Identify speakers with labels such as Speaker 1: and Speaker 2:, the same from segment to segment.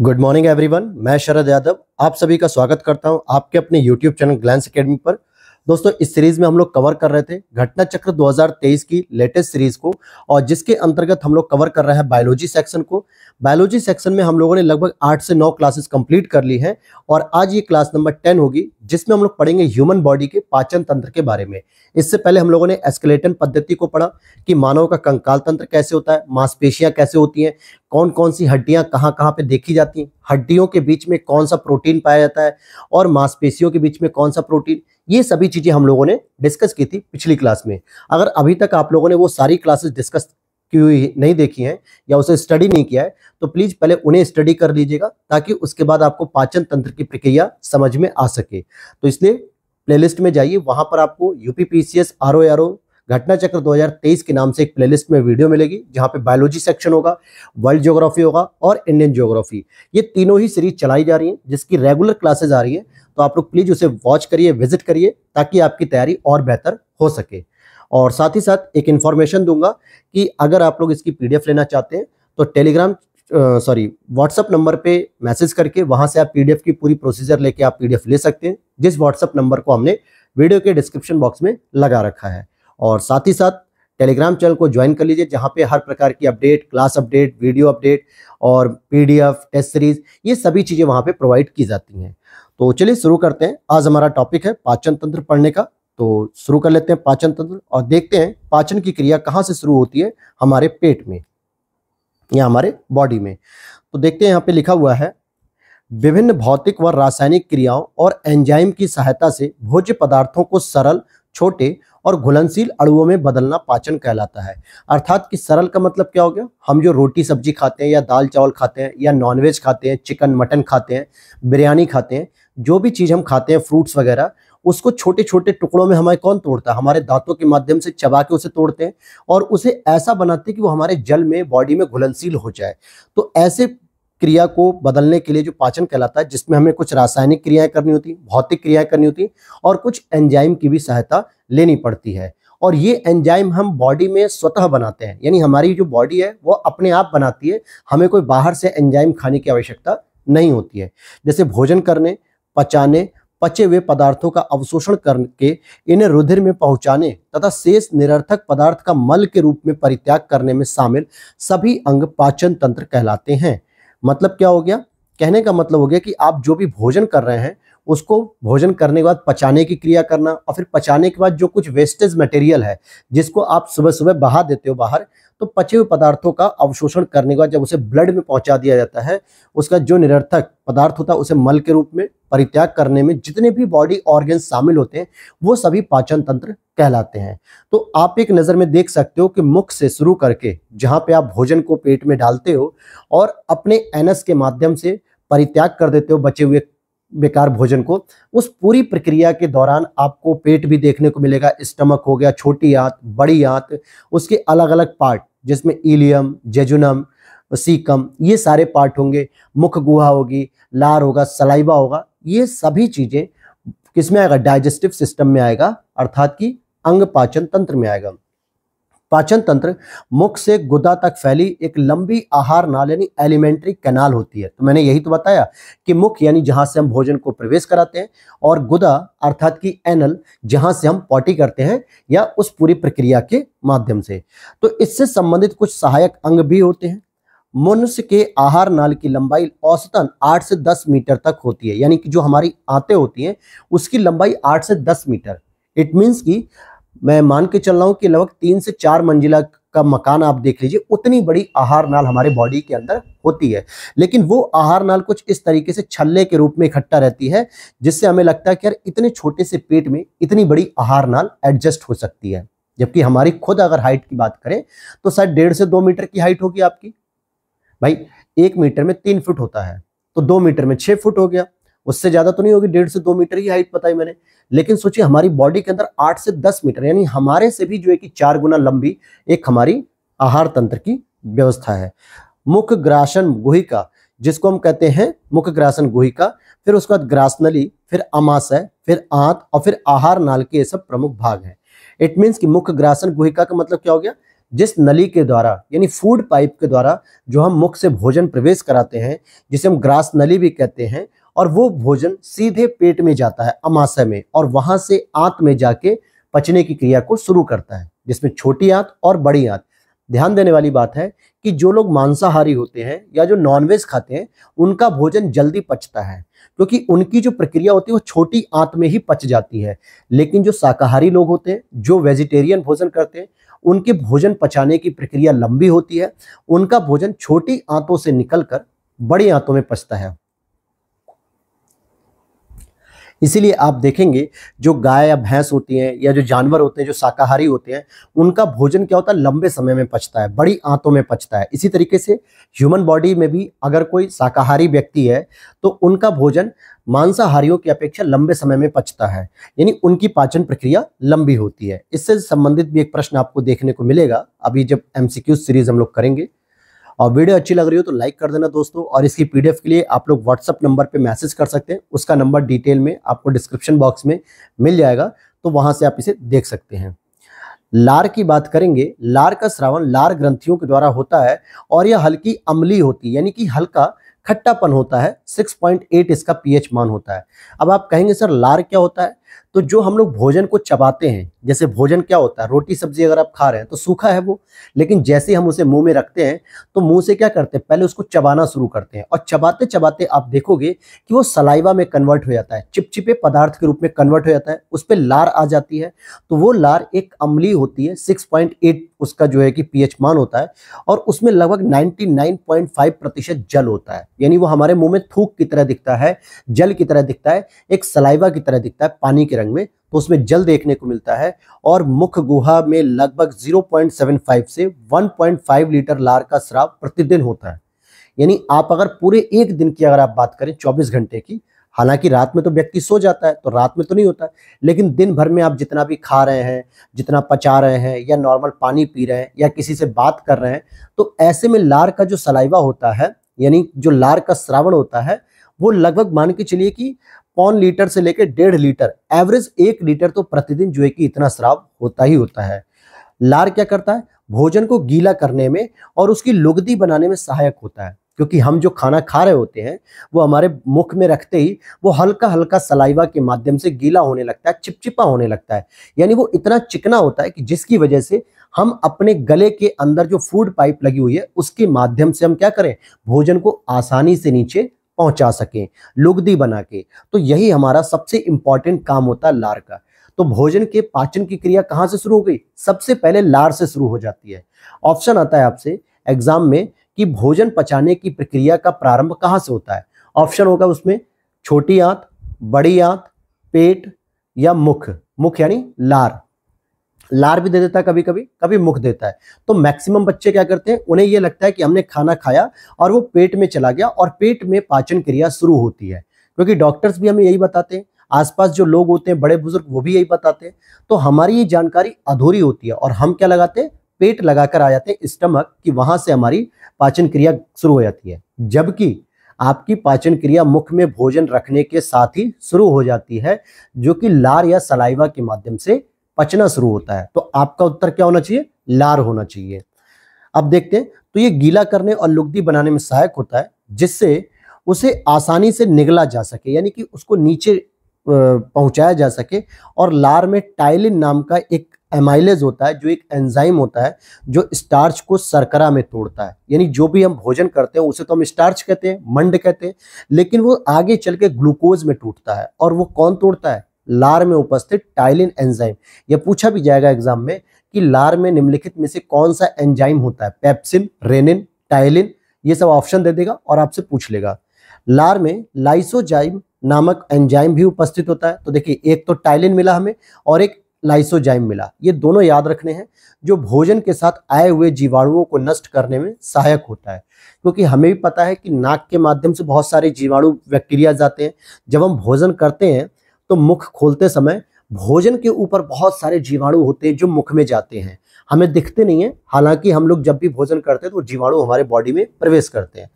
Speaker 1: Good morning everyone मैं शरद यादव आप सभी का स्वागत करता हूं आपके अपने यूट्यूब चैनल ग्लैंस एकेडमी पर दोस्तों इस सीरीज में हम लोग कवर कर रहे थे घटना चक्र 2023 की लेटेस्ट सीरीज को और जिसके अंतर्गत हम लोग कवर कर रहे हैं बायोलॉजी सेक्शन को बायोलॉजी सेक्शन में हम लोगों ने लगभग आठ से नौ क्लासेस कंप्लीट कर ली है और आज ये क्लास नंबर टेन होगी जिसमें हम लोग पढ़ेंगे ह्यूमन बॉडी के पाचन तंत्र के बारे में इससे पहले हम लोगों ने एस्केलेटन पद्धति को पढ़ा कि मानव का कंकाल तंत्र कैसे होता है मांसपेशियां कैसे होती हैं कौन कौन सी हड्डियां कहाँ कहाँ पे देखी जाती हैं हड्डियों के बीच में कौन सा प्रोटीन पाया जाता है और मांसपेशियों के बीच में कौन सा प्रोटीन ये सभी चीज़ें हम लोगों ने डिस्कस की थी पिछली क्लास में अगर अभी तक आप लोगों ने वो सारी क्लासेस डिस्कस की हुई नहीं देखी हैं या उसे स्टडी नहीं किया है तो प्लीज़ पहले उन्हें स्टडी कर लीजिएगा ताकि उसके बाद आपको पाचन तंत्र की प्रक्रिया समझ में आ सके तो इसलिए प्लेलिस्ट में जाइए वहाँ पर आपको U P P C S R O R O Ghatna Chakra 2023 के नाम से एक प्लेलिस्ट में वीडियो मिलेगी जहां पे बायोलॉजी सेक्शन होगा वर्ल्ड ज्योग्राफी होगा और इंडियन ज्योग्राफी ये तीनों ही सीरीज चलाई जा रही है जिसकी रेगुलर क्लासेज आ रही है तो आप लोग प्लीज उसे वॉच करिए विजिट करिए ताकि आपकी तैयारी और बेहतर हो सके और साथ ही साथ एक इन्फॉर्मेशन दूंगा कि अगर आप लोग इसकी पीडीएफ लेना चाहते हैं तो टेलीग्राम सॉरी व्हाट्सअप नंबर पे मैसेज करके वहां से आप पीडीएफ की पूरी प्रोसीजर लेके आप पीडीएफ ले सकते हैं जिस व्हाट्सएप नंबर को हमने वीडियो के डिस्क्रिप्शन बॉक्स में लगा रखा है और साथ ही साथ टेलीग्राम चैनल को ज्वाइन कर लीजिए जहाँ पे हर प्रकार की update class update video update और पीडीएफ टेस्ट सीरीज ये सभी चीज़ें वहाँ पे प्रोवाइड की जाती हैं तो चलिए शुरू करते हैं आज हमारा टॉपिक है पाचन तंत्र पढ़ने का तो शुरू कर लेते हैं पाचन तंत्र और देखते हैं पाचन की क्रिया कहाँ से शुरू होती है हमारे पेट में या हमारे बॉडी में तो देखते हैं यहाँ पे लिखा हुआ है विभिन्न भौतिक व रासायनिक क्रियाओं और एंजाइम की सहायता से भोज्य पदार्थों को सरल छोटे और घुलनशील अड़ुओं में बदलना पाचन कहलाता है अर्थात कि सरल का मतलब क्या हो गया हम जो रोटी सब्जी खाते हैं या दाल चावल खाते हैं या नॉनवेज खाते हैं चिकन मटन खाते हैं बिरयानी खाते हैं जो भी चीज़ हम खाते हैं फ्रूट्स वगैरह उसको छोटे छोटे टुकड़ों में हमारे कौन तोड़ता है हमारे दांतों के माध्यम से चबा के उसे तोड़ते हैं और उसे ऐसा बनाते हैं कि वो हमारे जल में बॉडी में घुलनशील हो जाए तो ऐसे क्रिया को बदलने के लिए जो पाचन कहलाता है जिसमें हमें कुछ रासायनिक क्रियाएं करनी होती भौतिक क्रियाएं करनी होती और कुछ एंजाइम की भी सहायता लेनी पड़ती है और ये एंजाइम हम बॉडी में स्वतः बनाते हैं यानी हमारी जो बॉडी है वो अपने आप बनाती है हमें कोई बाहर से एंजाइम खाने की आवश्यकता नहीं होती है जैसे भोजन करने पचाने पचे हुए पदार्थों का अवशोषण करके इन्हें रुधिर में पहुंचाने तथा शेष निरर्थक पदार्थ का मल के रूप में परित्याग करने में शामिल सभी अंग पाचन तंत्र कहलाते हैं मतलब क्या हो गया कहने का मतलब हो गया कि आप जो भी भोजन कर रहे हैं उसको भोजन करने के बाद पचाने की क्रिया करना और फिर पचाने के बाद जो कुछ वेस्टेज मटेरियल है जिसको आप सुबह सुबह बहा देते हो बाहर तो पचे हुए पदार्थों का अवशोषण करने के बाद जब उसे ब्लड में पहुंचा दिया जाता है उसका जो निरर्थक पदार्थ होता है उसे मल के रूप में परित्याग करने में जितने भी बॉडी ऑर्गेन्स शामिल होते हैं वो सभी पाचन तंत्र कहलाते हैं तो आप एक नज़र में देख सकते हो कि मुख से शुरू करके जहाँ पे आप भोजन को पेट में डालते हो और अपने एनस के माध्यम से परित्याग कर देते हो बचे हुए बेकार भोजन को उस पूरी प्रक्रिया के दौरान आपको पेट भी देखने को मिलेगा स्टमक हो गया छोटी आंत बड़ी आंत उसके अलग अलग पार्ट जिसमें इलियम जेजुनम सीकम ये सारे पार्ट होंगे मुख गुहा होगी लार होगा सलाइबा होगा ये सभी चीज़ें किस में आएगा डाइजेस्टिव सिस्टम में आएगा अर्थात कि अंग पाचन तंत्र में आएगा पाचन तंत्र मुख से गुदा तक फैली एक लंबी आहार नाल यानी एलिमेंट्री कैनाल होती है तो मैंने यही तो बताया कि मुख यानी जहां से हम भोजन को प्रवेश कराते हैं और गुदा अर्थात की एनल जहां से हम पॉटी करते हैं या उस पूरी प्रक्रिया के माध्यम से तो इससे संबंधित कुछ सहायक अंग भी होते हैं मनुष्य के आहार नाल की लंबाई औसतन 8 से 10 मीटर तक होती है यानी कि जो हमारी आते होती हैं उसकी लंबाई 8 से 10 मीटर इट मीन्स की मैं मान के चल रहा हूँ कि लगभग तीन से चार मंजिला का मकान आप देख लीजिए उतनी बड़ी आहार नाल हमारे बॉडी के अंदर होती है लेकिन वो आहार नाल कुछ इस तरीके से छल्ले के रूप में इकट्ठा रहती है जिससे हमें लगता है कि यार इतने छोटे से पेट में इतनी बड़ी आहार नाल एडजस्ट हो सकती है जबकि हमारी खुद अगर हाइट की बात करें तो शायद डेढ़ से दो मीटर की हाइट होगी आपकी भाई एक मीटर में तीन फुट होता है तो दो मीटर में छह फुट हो गया उससे ज़्यादा तो नहीं होगी डेढ़ से दो मीटर ही हाइट बताई मैंने लेकिन सोचिए हमारी बॉडी के अंदर आठ से दस मीटर यानी हमारे से भी जो है कि चार गुना लंबी एक हमारी आहार तंत्र की व्यवस्था है मुख ग्रासन गुहिका जिसको हम कहते हैं मुख ग्रासन गुहिका फिर उसके बाद ग्रासनली फिर अमाशय फिर आंत और फिर आहार नाल के ये सब प्रमुख भाग हैं इट मीन्स कि मुख ग्रासन गुहिका का मतलब क्या हो गया जिस नली के द्वारा यानी फूड पाइप के द्वारा जो हम मुख से भोजन प्रवेश कराते हैं जिसे हम ग्रास नली भी कहते हैं और वो भोजन सीधे पेट में जाता है अमाशय में और वहां से आंत में जाके पचने की क्रिया को शुरू करता है जिसमें छोटी आंत और बड़ी आंत ध्यान देने वाली बात है कि जो लोग मांसाहारी होते हैं या जो नॉनवेज खाते हैं उनका भोजन जल्दी पचता है क्योंकि तो उनकी जो प्रक्रिया होती है वो छोटी आंत में ही पच जाती है लेकिन जो शाकाहारी लोग होते हैं जो वेजिटेरियन भोजन करते हैं उनके भोजन पचाने की प्रक्रिया लंबी होती है उनका भोजन छोटी आंतों से निकलकर बड़ी आंतों में पचता है इसीलिए आप देखेंगे जो गाय या भैंस होती हैं या जो जानवर होते हैं जो शाकाहारी होते हैं उनका भोजन क्या होता है लंबे समय में पचता है बड़ी आंतों में पचता है इसी तरीके से ह्यूमन बॉडी में भी अगर कोई शाकाहारी व्यक्ति है तो उनका भोजन मांसाहारियों की अपेक्षा लंबे समय में पचता है यानी उनकी पाचन प्रक्रिया लंबी होती है इससे संबंधित भी एक प्रश्न आपको देखने को मिलेगा अभी जब एमसीक्यू सीरीज हम लोग करेंगे और वीडियो अच्छी लग रही हो तो लाइक कर देना दोस्तों और इसकी पीडीएफ के लिए आप लोग व्हाट्सअप नंबर पर मैसेज कर सकते हैं उसका नंबर डिटेल में आपको डिस्क्रिप्शन बॉक्स में मिल जाएगा तो वहाँ से आप इसे देख सकते हैं लार की बात करेंगे लार का श्रावण लार ग्रंथियों के द्वारा होता है और यह हल्की अमली होती है यानी कि हल्का खट्टापन होता है 6.8 इसका पीएच मान होता है अब आप कहेंगे सर लार क्या होता है तो जो हम लोग भोजन को चबाते हैं जैसे भोजन क्या होता है रोटी सब्जी अगर आप खा रहे हैं तो सूखा है वो लेकिन जैसे हम उसे मुंह में रखते हैं तो मुंह से क्या करते हैं पहले उसको चबाना शुरू करते हैं और चबाते चबाते आप देखोगे कि वो सलाइवा में कन्वर्ट हो जाता है चिपचिपे पदार्थ के रूप में कन्वर्ट हो जाता है उस पर लार आ जाती है तो वो लार एक अमली होती है सिक्स उसका जो है कि पीएच मान होता है और उसमें लगभग नाइन्टी प्रतिशत जल होता है यानी वो हमारे मुंह में थूक की तरह दिखता है जल की तरह दिखता है एक सलाइवा की तरह दिखता है पानी के रंग रंग में तो उसमें जल देखने को मिलता है और मुख गुहा में लगभग 0.75 से 1.5 लीटर लार का श्राव प्रतिदिन होता है यानी आप अगर पूरे एक दिन की अगर आप बात करें 24 घंटे की हालांकि रात में तो व्यक्ति सो जाता है तो रात में तो नहीं होता लेकिन दिन भर में आप जितना भी खा रहे हैं जितना पचा रहे हैं या नॉर्मल पानी पी रहे हैं या किसी से बात कर रहे हैं तो ऐसे में लार का जो सलाइवा होता है यानी जो लार का श्रावण होता है वो लगभग मान के चलिए कि पौन लीटर से लेकर डेढ़ लीटर एवरेज एक लीटर तो प्रतिदिन जो है कि इतना श्राव होता ही होता है लार क्या करता है भोजन को गीला करने में और उसकी लुगदी बनाने में सहायक होता है क्योंकि हम जो खाना खा रहे होते हैं वो हमारे मुख में रखते ही वो हल्का हल्का सलाइवा के माध्यम से गीला होने लगता है चिपचिपा होने लगता है यानी वो इतना चिकना होता है कि जिसकी वजह से हम अपने गले के अंदर जो फूड पाइप लगी हुई है उसके माध्यम से हम क्या करें भोजन को आसानी से नीचे पहुंचा सकें लुगदी बना के तो यही हमारा सबसे इंपॉर्टेंट काम होता है लार का तो भोजन के पाचन की क्रिया कहाँ से शुरू हो गई सबसे पहले लार से शुरू हो जाती है ऑप्शन आता है आपसे एग्जाम में कि भोजन पचाने की प्रक्रिया का प्रारंभ कहाँ से होता है ऑप्शन होगा उसमें छोटी आंत बड़ी आंत पेट या मुख मुख यानी लार लार भी दे देता है कभी कभी कभी मुख देता है तो मैक्सिमम बच्चे क्या करते हैं उन्हें ये लगता है कि हमने खाना खाया और वो पेट में चला गया और पेट में पाचन क्रिया शुरू होती है क्योंकि डॉक्टर्स भी हमें यही बताते हैं आसपास जो लोग होते हैं बड़े बुजुर्ग वो भी यही बताते हैं तो हमारी ये जानकारी अधूरी होती है और हम क्या लगाते हैं पेट लगाकर आ जाते हैं स्टमक कि वहां से हमारी पाचन क्रिया शुरू हो जाती है जबकि आपकी पाचन क्रिया मुख में भोजन रखने के साथ ही शुरू हो जाती है जो कि लार या सलाइवा के माध्यम से पचना शुरू होता है तो आपका उत्तर क्या होना चाहिए लार होना चाहिए अब देखते हैं तो ये गीला करने और लुगदी बनाने में सहायक होता है जिससे उसे आसानी से निगला जा सके यानी कि उसको नीचे पहुंचाया जा सके और लार में टाइलिन नाम का एक एमाइलेज होता है जो एक एंजाइम होता है जो स्टार्च को सरकरा में तोड़ता है यानी जो भी हम भोजन करते हैं उसे तो हम स्टार्च कहते हैं मंड कहते हैं लेकिन वो आगे चल के ग्लूकोज में टूटता है और वो कौन तोड़ता है लार में उपस्थित टाइलिन एंजाइम यह पूछा भी जाएगा एग्जाम में कि लार में निम्नलिखित में से कौन सा एंजाइम होता है पेप्सिन रेनिन टाइलिन ये सब ऑप्शन दे देगा और आपसे पूछ लेगा लार में लाइसोजाइम नामक एंजाइम भी उपस्थित होता है तो देखिए एक तो टाइलिन मिला हमें और एक लाइसोजाइम मिला ये दोनों याद रखने हैं जो भोजन के साथ आए हुए जीवाणुओं को नष्ट करने में सहायक होता है क्योंकि हमें भी पता है कि नाक के माध्यम से बहुत सारे जीवाणु बैक्टीरिया जाते हैं जब हम भोजन करते हैं तो मुख खोलते समय भोजन के ऊपर बहुत सारे जीवाणु होते हैं जो मुख में जाते हैं हमें दिखते नहीं है हालांकि हम लोग जब भी भोजन करते हैं तो जीवाणु हमारे बॉडी में प्रवेश करते हैं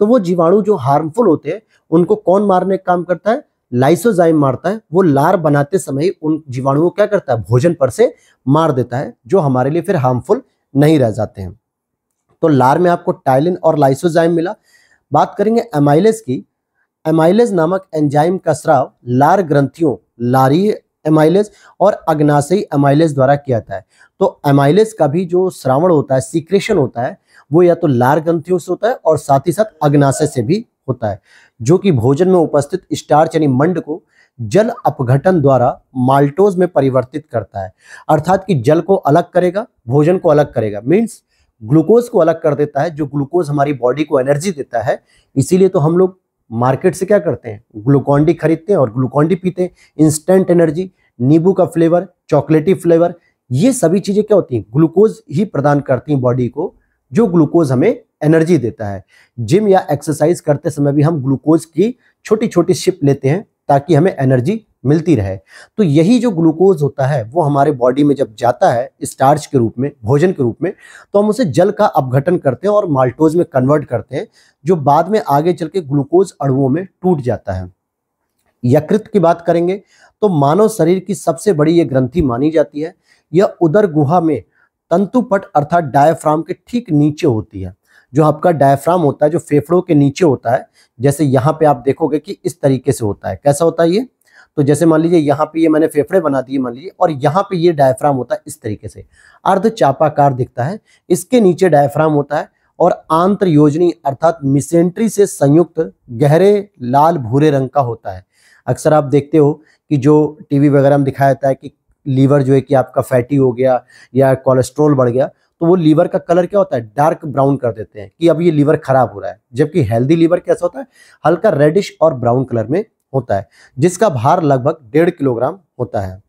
Speaker 1: तो वो जीवाणु जो हार्मफुल होते हैं उनको कौन मारने का काम करता है लाइसोजाइम मारता है वो लार बनाते समय उन जीवाणुओं को क्या करता है भोजन पर से मार देता है जो हमारे लिए फिर हार्मफुल नहीं रह जाते हैं तो लार में आपको टाइलिन और लाइसोजाइम मिला बात करेंगे एमाइलेस की एमाइलेज नामक एंजाइम का स्राव लार ग्रंथियों लारी एमाइलेज और अग्नाशयी एमाइलेज द्वारा किया जाता है तो एमाइलेज का भी जो श्रावण होता है सीक्रेशन होता है वो या तो लार ग्रंथियों से होता है और साथ ही साथ अग्नाशय से भी होता है जो कि भोजन में उपस्थित स्टार्च यानी मंड को जल अपघटन द्वारा माल्टोज में परिवर्तित करता है अर्थात कि जल को अलग करेगा भोजन को अलग करेगा मीन्स ग्लूकोज को अलग कर देता है जो ग्लूकोज हमारी बॉडी को एनर्जी देता है इसीलिए तो हम लोग मार्केट से क्या करते हैं ग्लूकॉन्डी खरीदते हैं और ग्लूकॉन्डी पीते हैं इंस्टेंट एनर्जी नींबू का फ्लेवर चॉकलेटी फ्लेवर ये सभी चीज़ें क्या होती हैं ग्लूकोज ही प्रदान करती हैं बॉडी को जो ग्लूकोज हमें एनर्जी देता है जिम या एक्सरसाइज करते समय भी हम ग्लूकोज की छोटी छोटी शिप लेते हैं ताकि हमें एनर्जी मिलती रहे तो यही जो ग्लूकोज होता है वो हमारे बॉडी में जब जाता है स्टार्च के रूप में भोजन के रूप में तो हम उसे जल का अपघटन करते हैं और माल्टोज में कन्वर्ट करते हैं जो बाद में आगे चल के ग्लूकोज अड़ुओं में टूट जाता है यकृत की बात करेंगे तो मानव शरीर की सबसे बड़ी ये ग्रंथि मानी जाती है यह उदर गुहा में तंतुपट अर्थात डायफ्राम के ठीक नीचे होती है जो आपका डायफ्राम होता है जो फेफड़ों के नीचे होता है जैसे यहाँ पे आप देखोगे कि इस तरीके से होता है कैसा होता है ये तो जैसे मान लीजिए यहाँ पे ये मैंने फेफड़े बना दिए मान लीजिए और यहाँ पे ये डायफ्राम होता है इस तरीके से अर्ध चापाकार दिखता है इसके नीचे डायफ्राम होता है और आंत्र योजनी अर्थात मिसेंट्री से संयुक्त गहरे लाल भूरे रंग का होता है अक्सर आप देखते हो कि जो टीवी वगैरह में दिखाया जाता है कि लीवर जो है कि आपका फैटी हो गया या कोलेस्ट्रोल बढ़ गया तो वो लीवर का कलर क्या होता है डार्क ब्राउन कर देते हैं कि अब ये लीवर खराब हो रहा है जबकि हेल्दी लीवर कैसा होता है हल्का रेडिश और ब्राउन कलर में होता है जिसका भार लगभग डेढ़ किलोग्राम होता है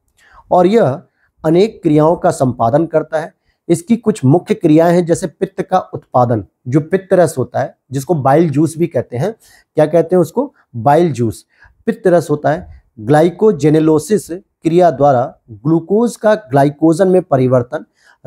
Speaker 1: और यह अनेक क्रियाओं का संपादन करता है इसकी कुछ मुख्य क्रियाएं हैं जैसे पित्त का उत्पादन जो पित्त रस होता है जिसको बाइल जूस भी कहते हैं क्या कहते हैं उसको बाइल जूस पित्त रस होता है ग्लाइकोजेनेलोसिस क्रिया द्वारा ग्लूकोज का ग्लाइकोजन में परिवर्तन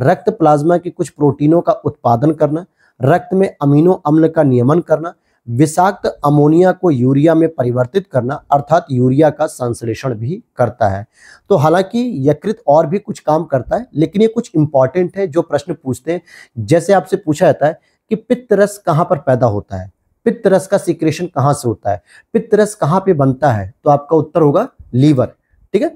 Speaker 1: रक्त प्लाज्मा के कुछ प्रोटीनों का उत्पादन करना रक्त में अमीनो अम्ल का नियमन करना विषाक्त अमोनिया को यूरिया में परिवर्तित करना अर्थात यूरिया का संश्लेषण भी करता है तो हालांकि यकृत और भी कुछ काम करता है लेकिन ये कुछ इंपॉर्टेंट है जो प्रश्न पूछते हैं जैसे आपसे पूछा जाता है कि पित्त रस कहाँ पर पैदा होता है पित्त रस का सिक्रेशन कहाँ से होता है पित्तरस कहाँ पे बनता है तो आपका उत्तर होगा लीवर ठीक है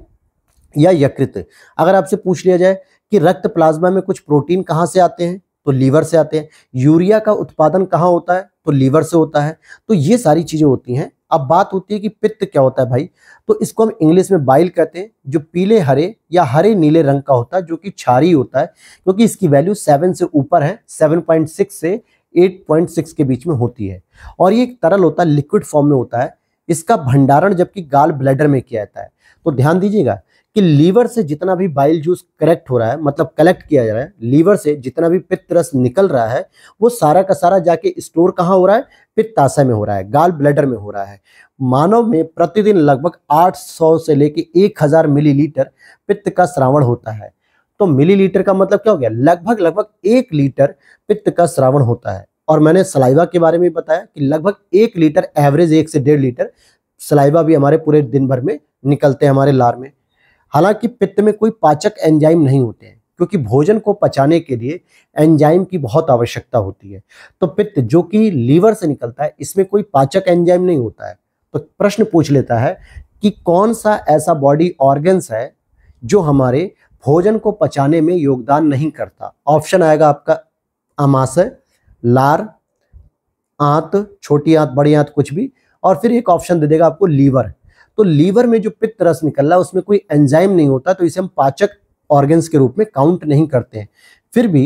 Speaker 1: या यकृत अगर आपसे पूछ लिया जाए कि रक्त प्लाज्मा में कुछ प्रोटीन कहाँ से आते हैं तो लीवर से आते हैं यूरिया का उत्पादन कहाँ होता है तो लीवर से होता है तो ये सारी चीज़ें होती हैं अब बात होती है कि पित्त क्या होता है भाई तो इसको हम इंग्लिश में बाइल कहते हैं जो पीले हरे या हरे नीले रंग का होता है जो कि छारी होता है क्योंकि इसकी वैल्यू सेवन से ऊपर है सेवन पॉइंट सिक्स से एट पॉइंट सिक्स के बीच में होती है और ये एक तरल होता है लिक्विड फॉर्म में होता है इसका भंडारण जबकि गाल ब्लैडर में किया जाता है तो ध्यान दीजिएगा कि लीवर से जितना भी बाइल जूस करेक्ट हो रहा है मतलब कलेक्ट किया जा रहा है लीवर से जितना भी पित्त रस निकल रहा है वो सारा का सारा जाके स्टोर कहाँ हो रहा है पित्ताशय में हो रहा है गाल ब्लैडर में हो रहा है मानव में प्रतिदिन लगभग 800 से लेके 1000 मिलीलीटर पित्त का श्रावण होता है तो मिलीलीटर का मतलब क्या हो गया लगभग लगभग एक लीटर पित्त का श्रावण होता है और मैंने सलाइवा के बारे में बताया कि लगभग एक लीटर एवरेज एक से डेढ़ लीटर सलाइवा भी हमारे पूरे दिन भर में निकलते हैं हमारे लार में हालांकि पित्त में कोई पाचक एंजाइम नहीं होते हैं क्योंकि भोजन को पचाने के लिए एंजाइम की बहुत आवश्यकता होती है तो पित्त जो कि लीवर से निकलता है इसमें कोई पाचक एंजाइम नहीं होता है तो प्रश्न पूछ लेता है कि कौन सा ऐसा बॉडी ऑर्गन्स है जो हमारे भोजन को पचाने में योगदान नहीं करता ऑप्शन आएगा आपका अमाशय लार आंत छोटी आंत बड़ी आंत कुछ भी और फिर एक ऑप्शन दे देगा आपको लीवर तो लीवर में जो पित्त रस निकल रहा है उसमें कोई एंजाइम नहीं होता तो इसे हम पाचक ऑर्गेन्स के रूप में काउंट नहीं करते हैं फिर भी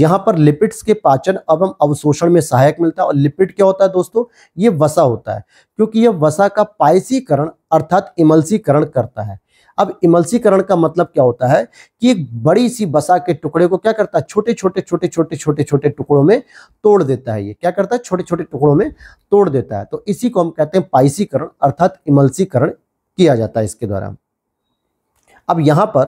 Speaker 1: यहाँ पर लिपिड्स के पाचन अब हम अवशोषण में सहायक मिलता है और लिपिड क्या होता है दोस्तों ये वसा होता है क्योंकि यह वसा का पायसीकरण अर्थात इमलसीकरण करता है अब इमलसीकरण का मतलब क्या होता है कि एक बड़ी सी बसा के टुकड़े को क्या करता है छोटे छोटे छोटे छोटे छोटे छोटे टुकड़ों में तोड़ देता है ये क्या करता है छोटे छोटे टुकड़ों में तोड़ देता है तो इसी को हम कहते हैं पाइसीकरण अर्थात इमलसीकरण किया जाता है इसके द्वारा अब यहां पर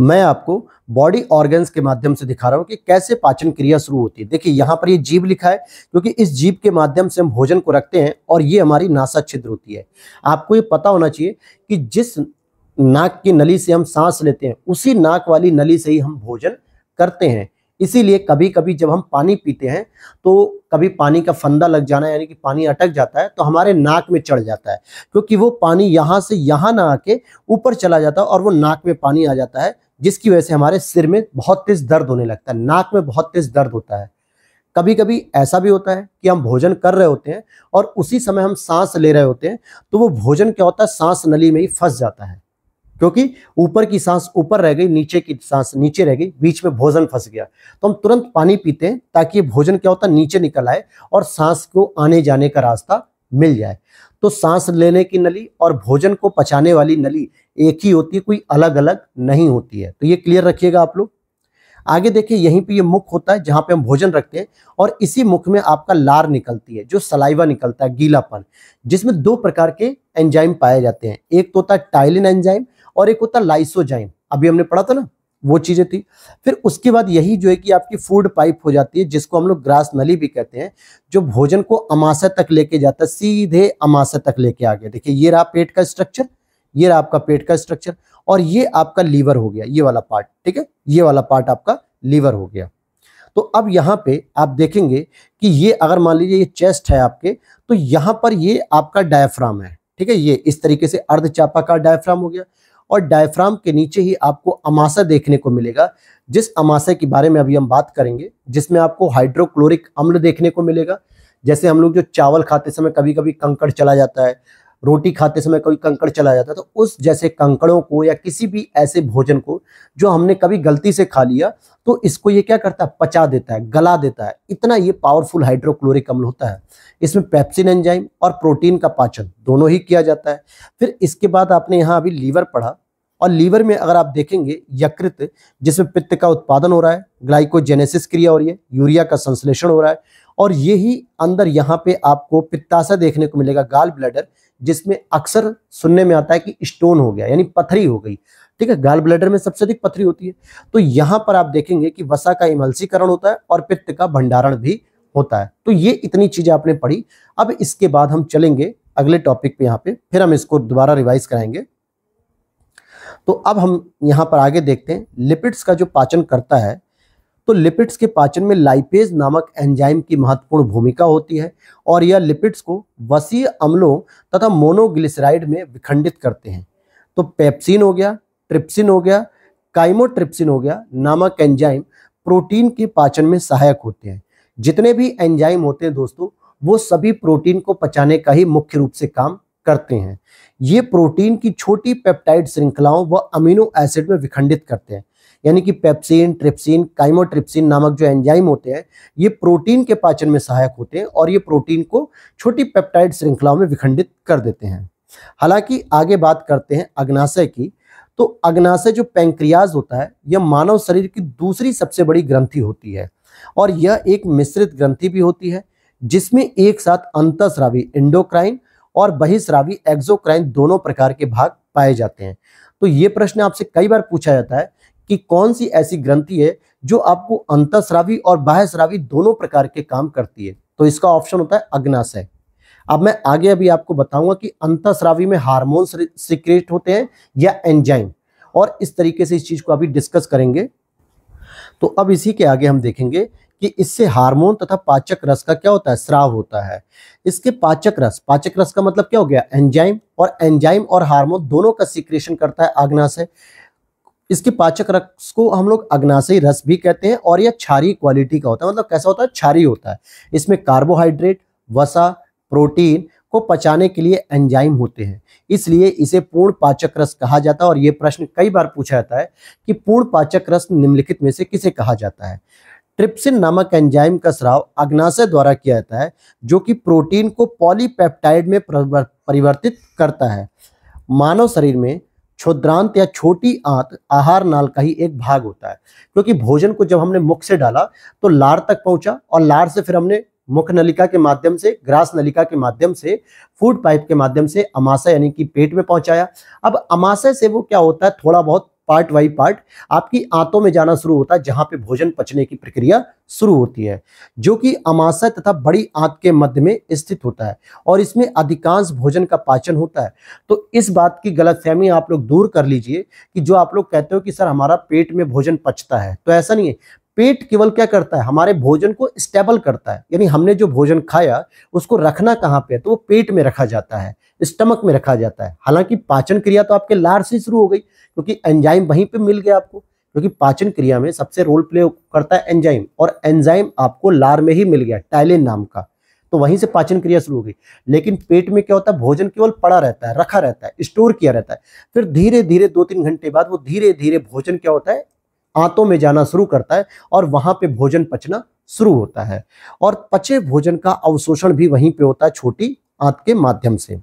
Speaker 1: मैं आपको बॉडी ऑर्गन्स के माध्यम से दिखा रहा हूँ कि कैसे पाचन क्रिया शुरू होती है देखिए यहाँ पर ये यह जीव लिखा है क्योंकि इस जीव के माध्यम से हम भोजन को रखते हैं और ये हमारी नासा छिद्र होती है आपको ये पता होना चाहिए कि जिस नाक की नली से हम सांस लेते हैं उसी नाक वाली नली से ही हम भोजन करते हैं इसीलिए कभी कभी जब हम पानी पीते हैं तो कभी पानी का फंदा लग जाना यानी कि पानी अटक जाता है तो हमारे नाक में चढ़ जाता है क्योंकि वो पानी यहाँ से यहाँ ना आके ऊपर चला जाता है और वो नाक में पानी आ जाता है जिसकी वजह से हमारे सिर में बहुत तेज दर्द होने लगता है नाक में बहुत तेज दर्द होता है कभी कभी ऐसा भी होता है कि हम भोजन कर रहे होते हैं और उसी समय हम सांस ले रहे होते हैं तो वो भोजन क्या होता है सांस नली में ही फंस जाता है क्योंकि ऊपर की सांस ऊपर रह गई नीचे की सांस नीचे रह गई बीच में भोजन फंस गया तो हम तुरंत पानी पीते हैं ताकि ये भोजन क्या होता है नीचे निकल आए और सांस को आने जाने का रास्ता मिल जाए तो सांस लेने की नली और भोजन को पचाने वाली नली एक ही होती है कोई अलग अलग नहीं होती है तो ये क्लियर रखिएगा आप लोग आगे देखिए यहीं पे ये मुख होता है जहां पे हम भोजन रखते हैं और इसी मुख में आपका लार निकलती है जो सलाइवा निकलता है गीलापन जिसमें दो प्रकार के एंजाइम पाए जाते हैं एक तो होता है टाइलिन एंजाइम और एक होता लाइसोजाइम अभी हमने पढ़ा था ना वो चीज़ें थी फिर उसके बाद यही जो है कि आपकी फूड पाइप हो जाती है जिसको हम लोग ग्रास नली भी कहते हैं जो भोजन को अमाशय तक लेके जाता है सीधे अमाशय तक लेके आ गया देखिए ये रहा पेट का स्ट्रक्चर ये रहा आपका पेट का स्ट्रक्चर और ये आपका लीवर हो गया ये वाला पार्ट ठीक है ये वाला पार्ट आपका लीवर हो गया तो अब यहाँ पे आप देखेंगे कि ये अगर मान लीजिए ये चेस्ट है आपके तो यहाँ पर ये आपका डायफ्राम है ठीक है ये इस तरीके से अर्ध चापा का डायफ्राम हो गया और डायफ्राम के नीचे ही आपको अमाशा देखने को मिलेगा जिस अमाशा के बारे में अभी हम बात करेंगे जिसमें आपको हाइड्रोक्लोरिक अम्ल देखने को मिलेगा जैसे हम लोग जो चावल खाते समय कभी कभी कंकड़ चला जाता है रोटी खाते समय कोई कंकड़ चला जाता है तो उस जैसे कंकड़ों को या किसी भी ऐसे भोजन को जो हमने कभी गलती से खा लिया तो इसको ये क्या करता है पचा देता है गला देता है इतना ये पावरफुल हाइड्रोक्लोरिक अम्ल होता है इसमें पेप्सिन एंजाइम और प्रोटीन का पाचन दोनों ही किया जाता है फिर इसके बाद आपने यहाँ अभी लीवर पढ़ा और लीवर में अगर आप देखेंगे यकृत जिसमें पित्त का उत्पादन हो रहा है ग्लाइकोजेनेसिस क्रिया हो रही है यूरिया का संश्लेषण हो रहा है और यही अंदर यहाँ पे आपको पित्ताशा देखने को मिलेगा गाल ब्लैडर जिसमें अक्सर सुनने में आता है कि स्टोन हो गया यानी पथरी हो गई ठीक है गाल ब्लैडर में सबसे अधिक पथरी होती है तो यहाँ पर आप देखेंगे कि वसा का इमलसीकरण होता है और पित्त का भंडारण भी होता है तो ये इतनी चीजें आपने पढ़ी अब इसके बाद हम चलेंगे अगले टॉपिक पे यहाँ पे फिर हम इसको दोबारा रिवाइज कराएंगे तो अब हम यहाँ पर आगे देखते हैं लिपिड्स का जो पाचन करता है तो लिपिड्स के पाचन में लाइपेज नामक एंजाइम की महत्वपूर्ण भूमिका होती है और यह लिपिड्स को वसीय अम्लों तथा मोनोग्लिसराइड में विखंडित करते हैं तो पेप्सिन हो गया ट्रिप्सिन हो गया काइमोट्रिप्सिन हो गया नामक एंजाइम प्रोटीन के पाचन में सहायक होते हैं जितने भी एंजाइम होते हैं दोस्तों वो सभी प्रोटीन को पचाने का ही मुख्य रूप से काम करते हैं ये प्रोटीन की छोटी पेप्टाइड श्रृंखलाओं व अमीनो एसिड में विखंडित करते हैं यानी कि पेप्सिन ट्रिप्सिन काइमोट्रिप्सिन नामक जो एंजाइम होते हैं ये प्रोटीन के पाचन में सहायक होते हैं और ये प्रोटीन को छोटी पेप्टाइड श्रृंखलाओं में विखंडित कर देते हैं हालांकि आगे बात करते हैं अग्नाशय की तो अग्नाशय जो पैंक्रियाज होता है यह मानव शरीर की दूसरी सबसे बड़ी ग्रंथि होती है और यह एक मिश्रित ग्रंथि भी होती है जिसमें एक साथ अंतस्रावी इंडोक्राइन और बहिश्रावी एक्जोक्राइन दोनों प्रकार के भाग पाए जाते हैं तो ये प्रश्न आपसे कई बार पूछा जाता है कि कौन सी ऐसी ग्रंथि है जो आपको अंतस्रावी और बाह्यश्रावी दोनों प्रकार के काम करती है तो इसका ऑप्शन होता है अग्नाशय अब मैं आगे अभी आपको बताऊंगा कि अंतस्रावी में हार्मोन सिक्रेट होते हैं या एंजाइम और इस तरीके से इस चीज को अभी डिस्कस करेंगे तो अब इसी के आगे हम देखेंगे कि इससे हार्मोन तथा पाचक रस का क्या होता है स्राव होता है इसके पाचक रस पाचक रस का मतलब क्या हो गया एंजाइम और एंजाइम और हार्मोन दोनों का सिक्रेशन करता है अग्नाशय इसके पाचक रस को हम लोग अग्नाशय रस भी कहते हैं और यह क्षारी क्वालिटी का होता है मतलब कैसा होता है क्षारी होता है इसमें कार्बोहाइड्रेट वसा प्रोटीन को पचाने के लिए एंजाइम होते हैं इसलिए इसे पूर्ण पाचक रस कहा जाता है और यह प्रश्न कई बार पूछा जाता है कि पूर्ण पाचक रस निम्नलिखित में से किसे कहा जाता है ट्रिप्सिन नामक एंजाइम का स्राव अग्नाशय द्वारा किया जाता है जो कि प्रोटीन को पॉलीपेप्टाइड में परिवर्तित करता है मानव शरीर में क्षुद्रांत या छोटी आंत आहार नाल का ही एक भाग होता है क्योंकि भोजन को जब हमने मुख से डाला तो लार तक पहुंचा और लार से फिर हमने मुख नलिका के माध्यम से ग्रास नलिका के माध्यम से फूड पाइप के माध्यम से अमाशय यानी कि पेट में पहुंचाया अब अमाशय से वो क्या होता है थोड़ा बहुत पार्ट बाई पार्ट आपकी आंतों में जाना शुरू होता है जहां पे भोजन पचने की प्रक्रिया शुरू होती है जो कि अमाशय तथा बड़ी आंत के मध्य में स्थित होता है और इसमें अधिकांश भोजन का पाचन होता है तो इस बात की गलतफहमी आप लोग दूर कर लीजिए कि जो आप लोग कहते हो कि सर हमारा पेट में भोजन पचता है तो ऐसा नहीं है पेट केवल क्या करता है हमारे भोजन को स्टेबल करता है यानी हमने जो भोजन खाया उसको रखना कहाँ पे है तो वो पेट में रखा जाता है स्टमक में रखा जाता है हालांकि पाचन क्रिया तो आपके लार से शुरू हो गई क्योंकि एंजाइम वहीं पे मिल गया आपको क्योंकि पाचन क्रिया में सबसे रोल प्ले करता है एंजाइम और एंजाइम आपको लार में ही मिल गया टाइलिन नाम का तो वहीं से पाचन क्रिया शुरू हो गई लेकिन पेट में क्या होता है भोजन केवल पड़ा रहता है रखा रहता है स्टोर किया रहता है फिर धीरे धीरे दो तीन घंटे बाद वो धीरे धीरे भोजन क्या होता है आंतों में जाना शुरू करता है और वहां पे भोजन पचना शुरू होता है और पचे भोजन का अवशोषण भी वहीं पे होता है छोटी आंत के माध्यम से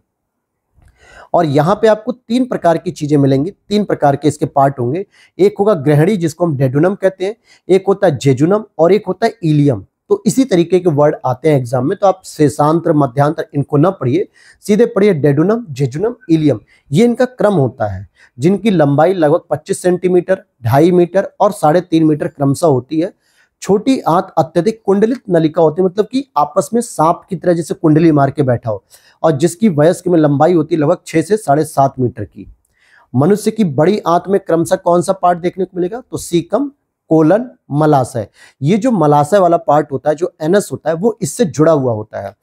Speaker 1: और यहाँ पे आपको तीन प्रकार की चीज़ें मिलेंगी तीन प्रकार के इसके पार्ट होंगे एक होगा ग्रहणी जिसको हम डेडुनम कहते हैं एक होता है जेजुनम और एक होता है इलियम तो इसी तरीके के वर्ड आते हैं एग्जाम में तो आप शेषांतर मध्यांतर इनको ना पढ़िए सीधे पढ़िए डेडुनम जेजुनम इलियम ये इनका क्रम होता है जिनकी लंबाई लगभग 25 सेंटीमीटर ढाई मीटर और साढ़े तीन मीटर क्रमशः होती है छोटी आंत अत्यधिक कुंडलित नलिका होती है मतलब कि आपस में सांप की तरह जैसे कुंडली मार के बैठा हो और जिसकी वयस्क में लंबाई होती है लगभग छः से साढ़े सात मीटर की मनुष्य की बड़ी आंत में क्रमशः कौन सा पार्ट देखने को मिलेगा तो सीकम कोलन मलाशय ये जो मलाशय वाला पार्ट होता है जो एनस होता है वो इससे जुड़ा हुआ होता है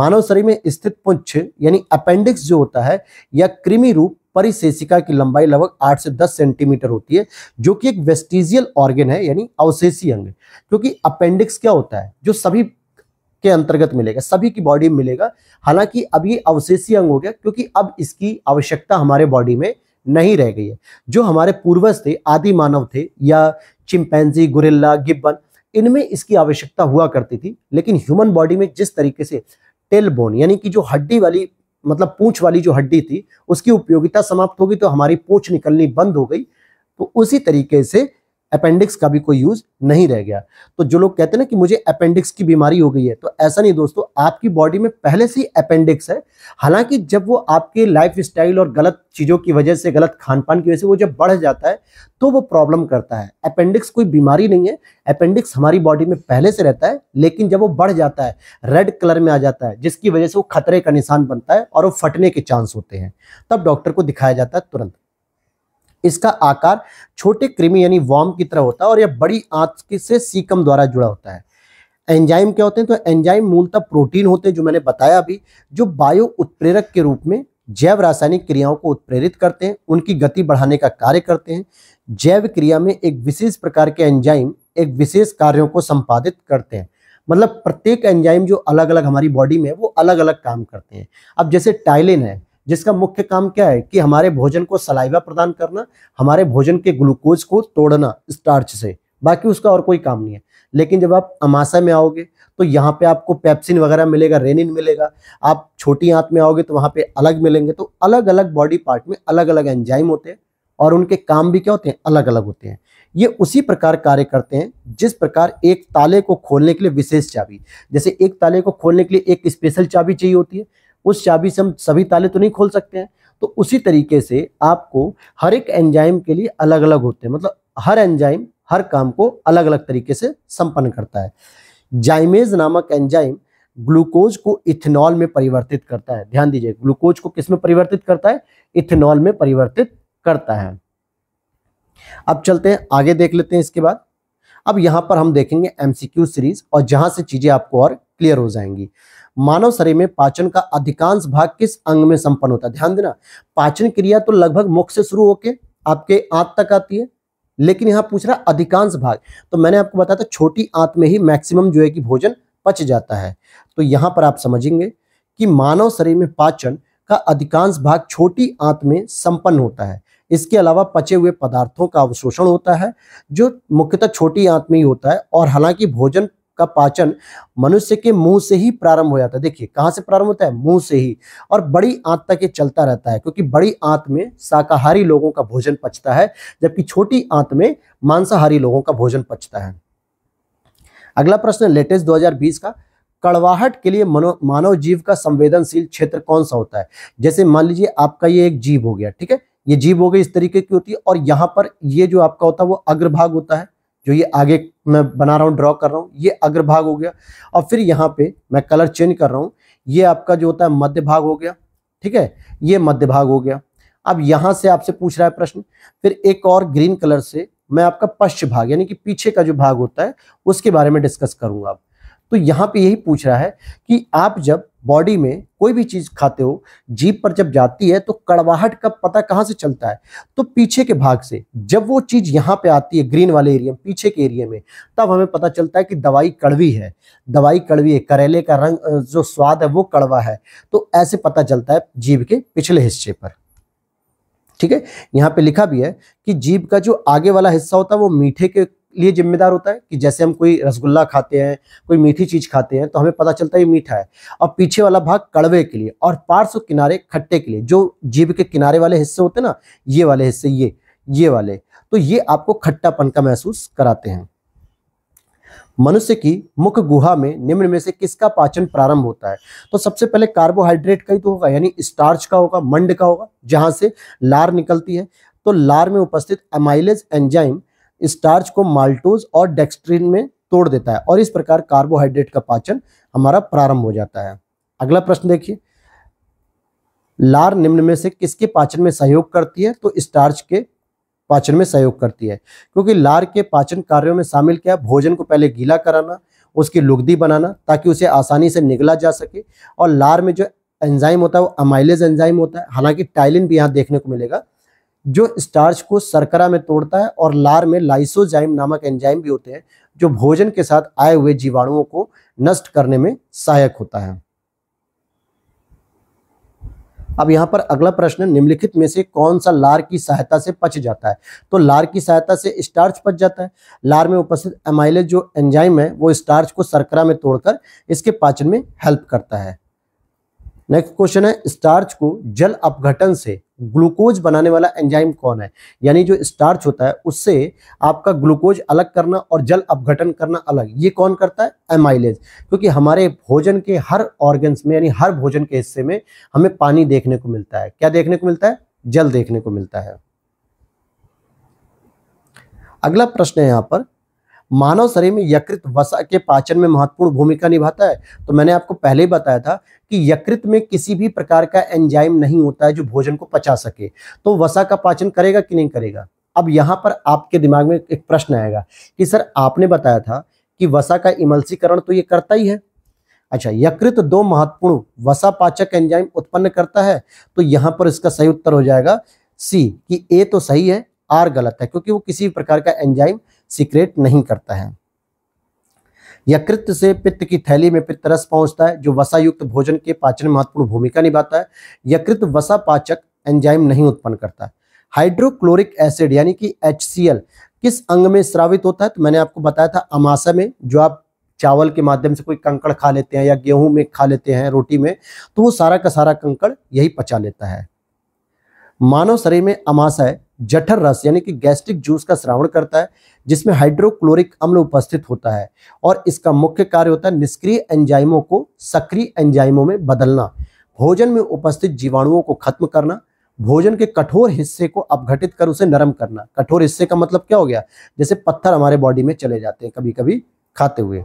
Speaker 1: मानव शरीर में स्थित पुंछ यानी अपेंडिक्स जो होता है या कृमि रूप परिशेषिका की लंबाई लगभग 8 से 10 सेंटीमीटर होती है जो कि एक वेस्टिजियल ऑर्गेन है यानी अवशेषी अंग क्योंकि अपेंडिक्स क्या होता है जो सभी के अंतर्गत मिलेगा सभी की बॉडी में मिलेगा हालांकि अब ये अवशेषी अंग हो गया क्योंकि अब इसकी आवश्यकता हमारे बॉडी में नहीं रह गई है जो हमारे पूर्वज थे आदि मानव थे या चिंपैंजी गुरिल्ला गिब्बन इनमें इसकी आवश्यकता हुआ करती थी लेकिन ह्यूमन बॉडी में जिस तरीके से टेल बोन यानी कि जो हड्डी वाली मतलब पूछ वाली जो हड्डी थी उसकी उपयोगिता समाप्त होगी तो हमारी पूछ निकलनी बंद हो गई तो उसी तरीके से अपेंडिक्स का भी कोई यूज नहीं रह गया तो जो लोग कहते हैं ना कि मुझे अपेंडिक्स की बीमारी हो गई है तो ऐसा नहीं दोस्तों आपकी बॉडी में पहले से ही अपेंडिक्स है हालांकि जब वो आपके लाइफ स्टाइल और गलत चीज़ों की वजह से गलत खान पान की वजह से वो जब बढ़ जाता है तो वो प्रॉब्लम करता है अपेंडिक्स कोई बीमारी नहीं है अपेंडिक्स हमारी बॉडी में पहले से रहता है लेकिन जब वो बढ़ जाता है रेड कलर में आ जाता है जिसकी वजह से वो खतरे का निशान बनता है और वो फटने के चांस होते हैं तब डॉक्टर को दिखाया जाता है तुरंत इसका आकार छोटे कृमि यानी वॉर्म की तरह होता है और यह बड़ी आंत से सीकम द्वारा जुड़ा होता है एंजाइम क्या होते हैं तो एंजाइम मूलतः प्रोटीन होते हैं जो मैंने बताया अभी जो बायो उत्प्रेरक के रूप में जैव रासायनिक क्रियाओं को उत्प्रेरित करते हैं उनकी गति बढ़ाने का कार्य करते हैं जैव क्रिया में एक विशेष प्रकार के एंजाइम एक विशेष कार्यों को संपादित करते हैं मतलब प्रत्येक एंजाइम जो अलग अलग हमारी बॉडी में है वो अलग अलग काम करते हैं अब जैसे टाइलिन है जिसका मुख्य काम क्या है कि हमारे भोजन को सलाइवा प्रदान करना हमारे भोजन के ग्लूकोज को तोड़ना स्टार्च से बाकी उसका और कोई काम नहीं है लेकिन जब आप अमाशा में आओगे तो यहाँ पे आपको पैप्सिन वगैरह मिलेगा रेनिन मिलेगा आप छोटी आंत में आओगे तो वहाँ पे अलग मिलेंगे तो अलग अलग बॉडी पार्ट में अलग अलग एंजाइम होते हैं और उनके काम भी क्या होते हैं अलग अलग होते हैं ये उसी प्रकार कार्य करते हैं जिस प्रकार एक ताले को खोलने के लिए विशेष चाबी जैसे एक ताले को खोलने के लिए एक स्पेशल चाबी चाहिए होती है उस चाबी से हम सभी ताले तो नहीं खोल सकते हैं तो उसी तरीके से आपको हर एक एंजाइम के लिए अलग अलग होते हैं मतलब हर एंजाइम हर काम को अलग अलग तरीके से संपन्न करता है जाइमेज नामक एंजाइम ग्लूकोज को इथेनॉल में परिवर्तित करता है ध्यान दीजिए ग्लूकोज को किस में परिवर्तित करता है इथेनॉल में परिवर्तित करता है अब चलते हैं आगे देख लेते हैं इसके बाद अब यहां पर हम देखेंगे एमसीक्यू सीरीज और जहां से चीजें आपको और क्लियर हो जाएंगी मानव शरीर में पाचन का अधिकांश भाग किस अंग में संपन्न होता है ध्यान देना पाचन क्रिया तो लगभग मुख से शुरू होकर आपके आंत तक आती है लेकिन यहाँ पूछ रहा अधिकांश भाग तो मैंने आपको बताया था छोटी आंत में ही मैक्सिमम जो है कि भोजन पच जाता है तो यहाँ पर आप समझेंगे कि मानव शरीर में पाचन का अधिकांश भाग छोटी आंत में संपन्न होता है इसके अलावा पचे हुए पदार्थों का अवशोषण होता है जो मुख्यतः छोटी आंत में ही होता है और हालांकि भोजन का पाचन मनुष्य के मुंह से ही प्रारंभ हो जाता है देखिए कहाँ से प्रारंभ होता है मुंह से ही और बड़ी आंत तक ये चलता रहता है क्योंकि बड़ी आंत में शाकाहारी लोगों का भोजन पचता है जबकि छोटी आंत में मांसाहारी लोगों का भोजन पचता है अगला प्रश्न लेटेस्ट 2020 का कड़वाहट के लिए मानव जीव का संवेदनशील क्षेत्र कौन सा होता है जैसे मान लीजिए आपका ये एक जीव हो गया ठीक है ये जीव हो गई इस तरीके की होती है और यहाँ पर ये जो आपका होता है वो अग्रभाग होता है जो ये आगे मैं बना रहा हूँ ड्रॉ कर रहा हूँ ये अग्रभाग हो गया और फिर यहाँ पे मैं कलर चेंज कर रहा हूँ ये आपका जो होता है मध्य भाग हो गया ठीक है ये मध्य भाग हो गया अब यहाँ से आपसे पूछ रहा है प्रश्न फिर एक और ग्रीन कलर से मैं आपका पश्च भाग यानी कि पीछे का जो भाग होता है उसके बारे में डिस्कस करूंगा तो यहाँ पे यही पूछ रहा है कि आप जब बॉडी में कोई भी चीज़ खाते हो जीप पर जब जाती है तो कड़वाहट का पता कहाँ से चलता है तो पीछे के भाग से जब वो चीज़ यहाँ पे आती है ग्रीन वाले एरिया में पीछे के एरिया में तब हमें पता चलता है कि दवाई कड़वी है दवाई कड़वी है करेले का रंग जो स्वाद है वो कड़वा है तो ऐसे पता चलता है जीव के पिछले हिस्से पर ठीक है यहाँ पे लिखा भी है कि जीव का जो आगे वाला हिस्सा होता है वो मीठे के लिए जिम्मेदार होता है कि जैसे हम कोई रसगुल्ला खाते हैं कोई मीठी चीज़ खाते हैं तो हमें पता चलता है ये मीठा है और पीछे वाला भाग कड़वे के लिए और पार्श्व किनारे खट्टे के लिए जो जीभ के किनारे वाले हिस्से होते हैं ना ये वाले हिस्से ये ये वाले तो ये आपको खट्टापन का महसूस कराते हैं मनुष्य की मुख गुहा में निम्न में से किसका पाचन प्रारंभ होता है तो सबसे पहले कार्बोहाइड्रेट का ही तो होगा यानी स्टार्च का होगा मंड का होगा जहां से लार निकलती है तो लार में उपस्थित एमाइलेज एंजाइम स्टार्च को माल्टोज और डेक्सट्रिन में तोड़ देता है और इस प्रकार कार्बोहाइड्रेट का पाचन हमारा प्रारंभ हो जाता है अगला प्रश्न देखिए लार निम्न में से किसके पाचन में सहयोग करती है तो स्टार्च के पाचन में सहयोग करती है क्योंकि लार के पाचन कार्यों में शामिल क्या है भोजन को पहले गीला कराना उसकी लुगदी बनाना ताकि उसे आसानी से निगला जा सके और लार में जो एंजाइम होता है वो अमाइलेज एंजाइम होता है हालांकि टाइलिन भी यहाँ देखने को मिलेगा जो स्टार्च को सरकरा में तोड़ता है और लार में लाइसोजाइम नामक एंजाइम भी होते हैं जो भोजन के साथ आए हुए जीवाणुओं को नष्ट करने में सहायक होता है अब यहाँ पर अगला प्रश्न निम्नलिखित में से कौन सा लार की सहायता से पच जाता है तो लार की सहायता से स्टार्च पच जाता है लार में उपस्थित एमाइलेज जो एंजाइम है वो स्टार्च को सरकरा में तोड़कर इसके पाचन में हेल्प करता है नेक्स्ट क्वेश्चन है स्टार्च को जल अपघटन से ग्लूकोज बनाने वाला एंजाइम कौन है यानी जो स्टार्च होता है उससे आपका ग्लूकोज अलग करना और जल अपघटन करना अलग ये कौन करता है एमाइलेज क्योंकि हमारे भोजन के हर ऑर्गन्स में यानी हर भोजन के हिस्से में हमें पानी देखने को मिलता है क्या देखने को मिलता है जल देखने को मिलता है अगला प्रश्न है यहाँ पर मानव शरीर में यकृत वसा के पाचन में महत्वपूर्ण भूमिका निभाता है तो मैंने आपको पहले ही बताया था कि यकृत में किसी भी प्रकार का एंजाइम नहीं होता है जो भोजन को पचा सके तो वसा का पाचन करेगा कि नहीं करेगा अब यहाँ पर आपके दिमाग में एक प्रश्न आएगा कि सर आपने बताया था कि वसा का इमलसीकरण तो ये करता ही है अच्छा यकृत दो महत्वपूर्ण वसा पाचक एंजाइम उत्पन्न करता है तो यहाँ पर इसका सही उत्तर हो जाएगा सी कि ए तो सही है आर गलत है क्योंकि वो किसी भी प्रकार का एंजाइम सीक्रेट नहीं करता है यकृत से पित्त की थैली में पित्त रस पहुंचता है जो वसा युक्त भोजन के पाचन में महत्वपूर्ण भूमिका निभाता है यकृत वसा पाचक एंजाइम नहीं उत्पन्न करता है हाइड्रोक्लोरिक एसिड यानी कि एच किस अंग में स्रावित होता है तो मैंने आपको बताया था अमाशा में जो आप चावल के माध्यम से कोई कंकड़ खा लेते हैं या गेहूं में खा लेते हैं रोटी में तो वो सारा का सारा कंकड़ यही पचा लेता है मानव शरीर में अमाशय जठर रस यानी कि गैस्ट्रिक जूस का श्रावण करता है जिसमें हाइड्रोक्लोरिक अम्ल उपस्थित होता है और इसका मुख्य कार्य होता है निष्क्रिय एंजाइमों को सक्रिय एंजाइमों में बदलना भोजन में उपस्थित जीवाणुओं को खत्म करना भोजन के कठोर हिस्से को अपघटित कर उसे नरम करना कठोर हिस्से का मतलब क्या हो गया जैसे पत्थर हमारे बॉडी में चले जाते हैं कभी कभी खाते हुए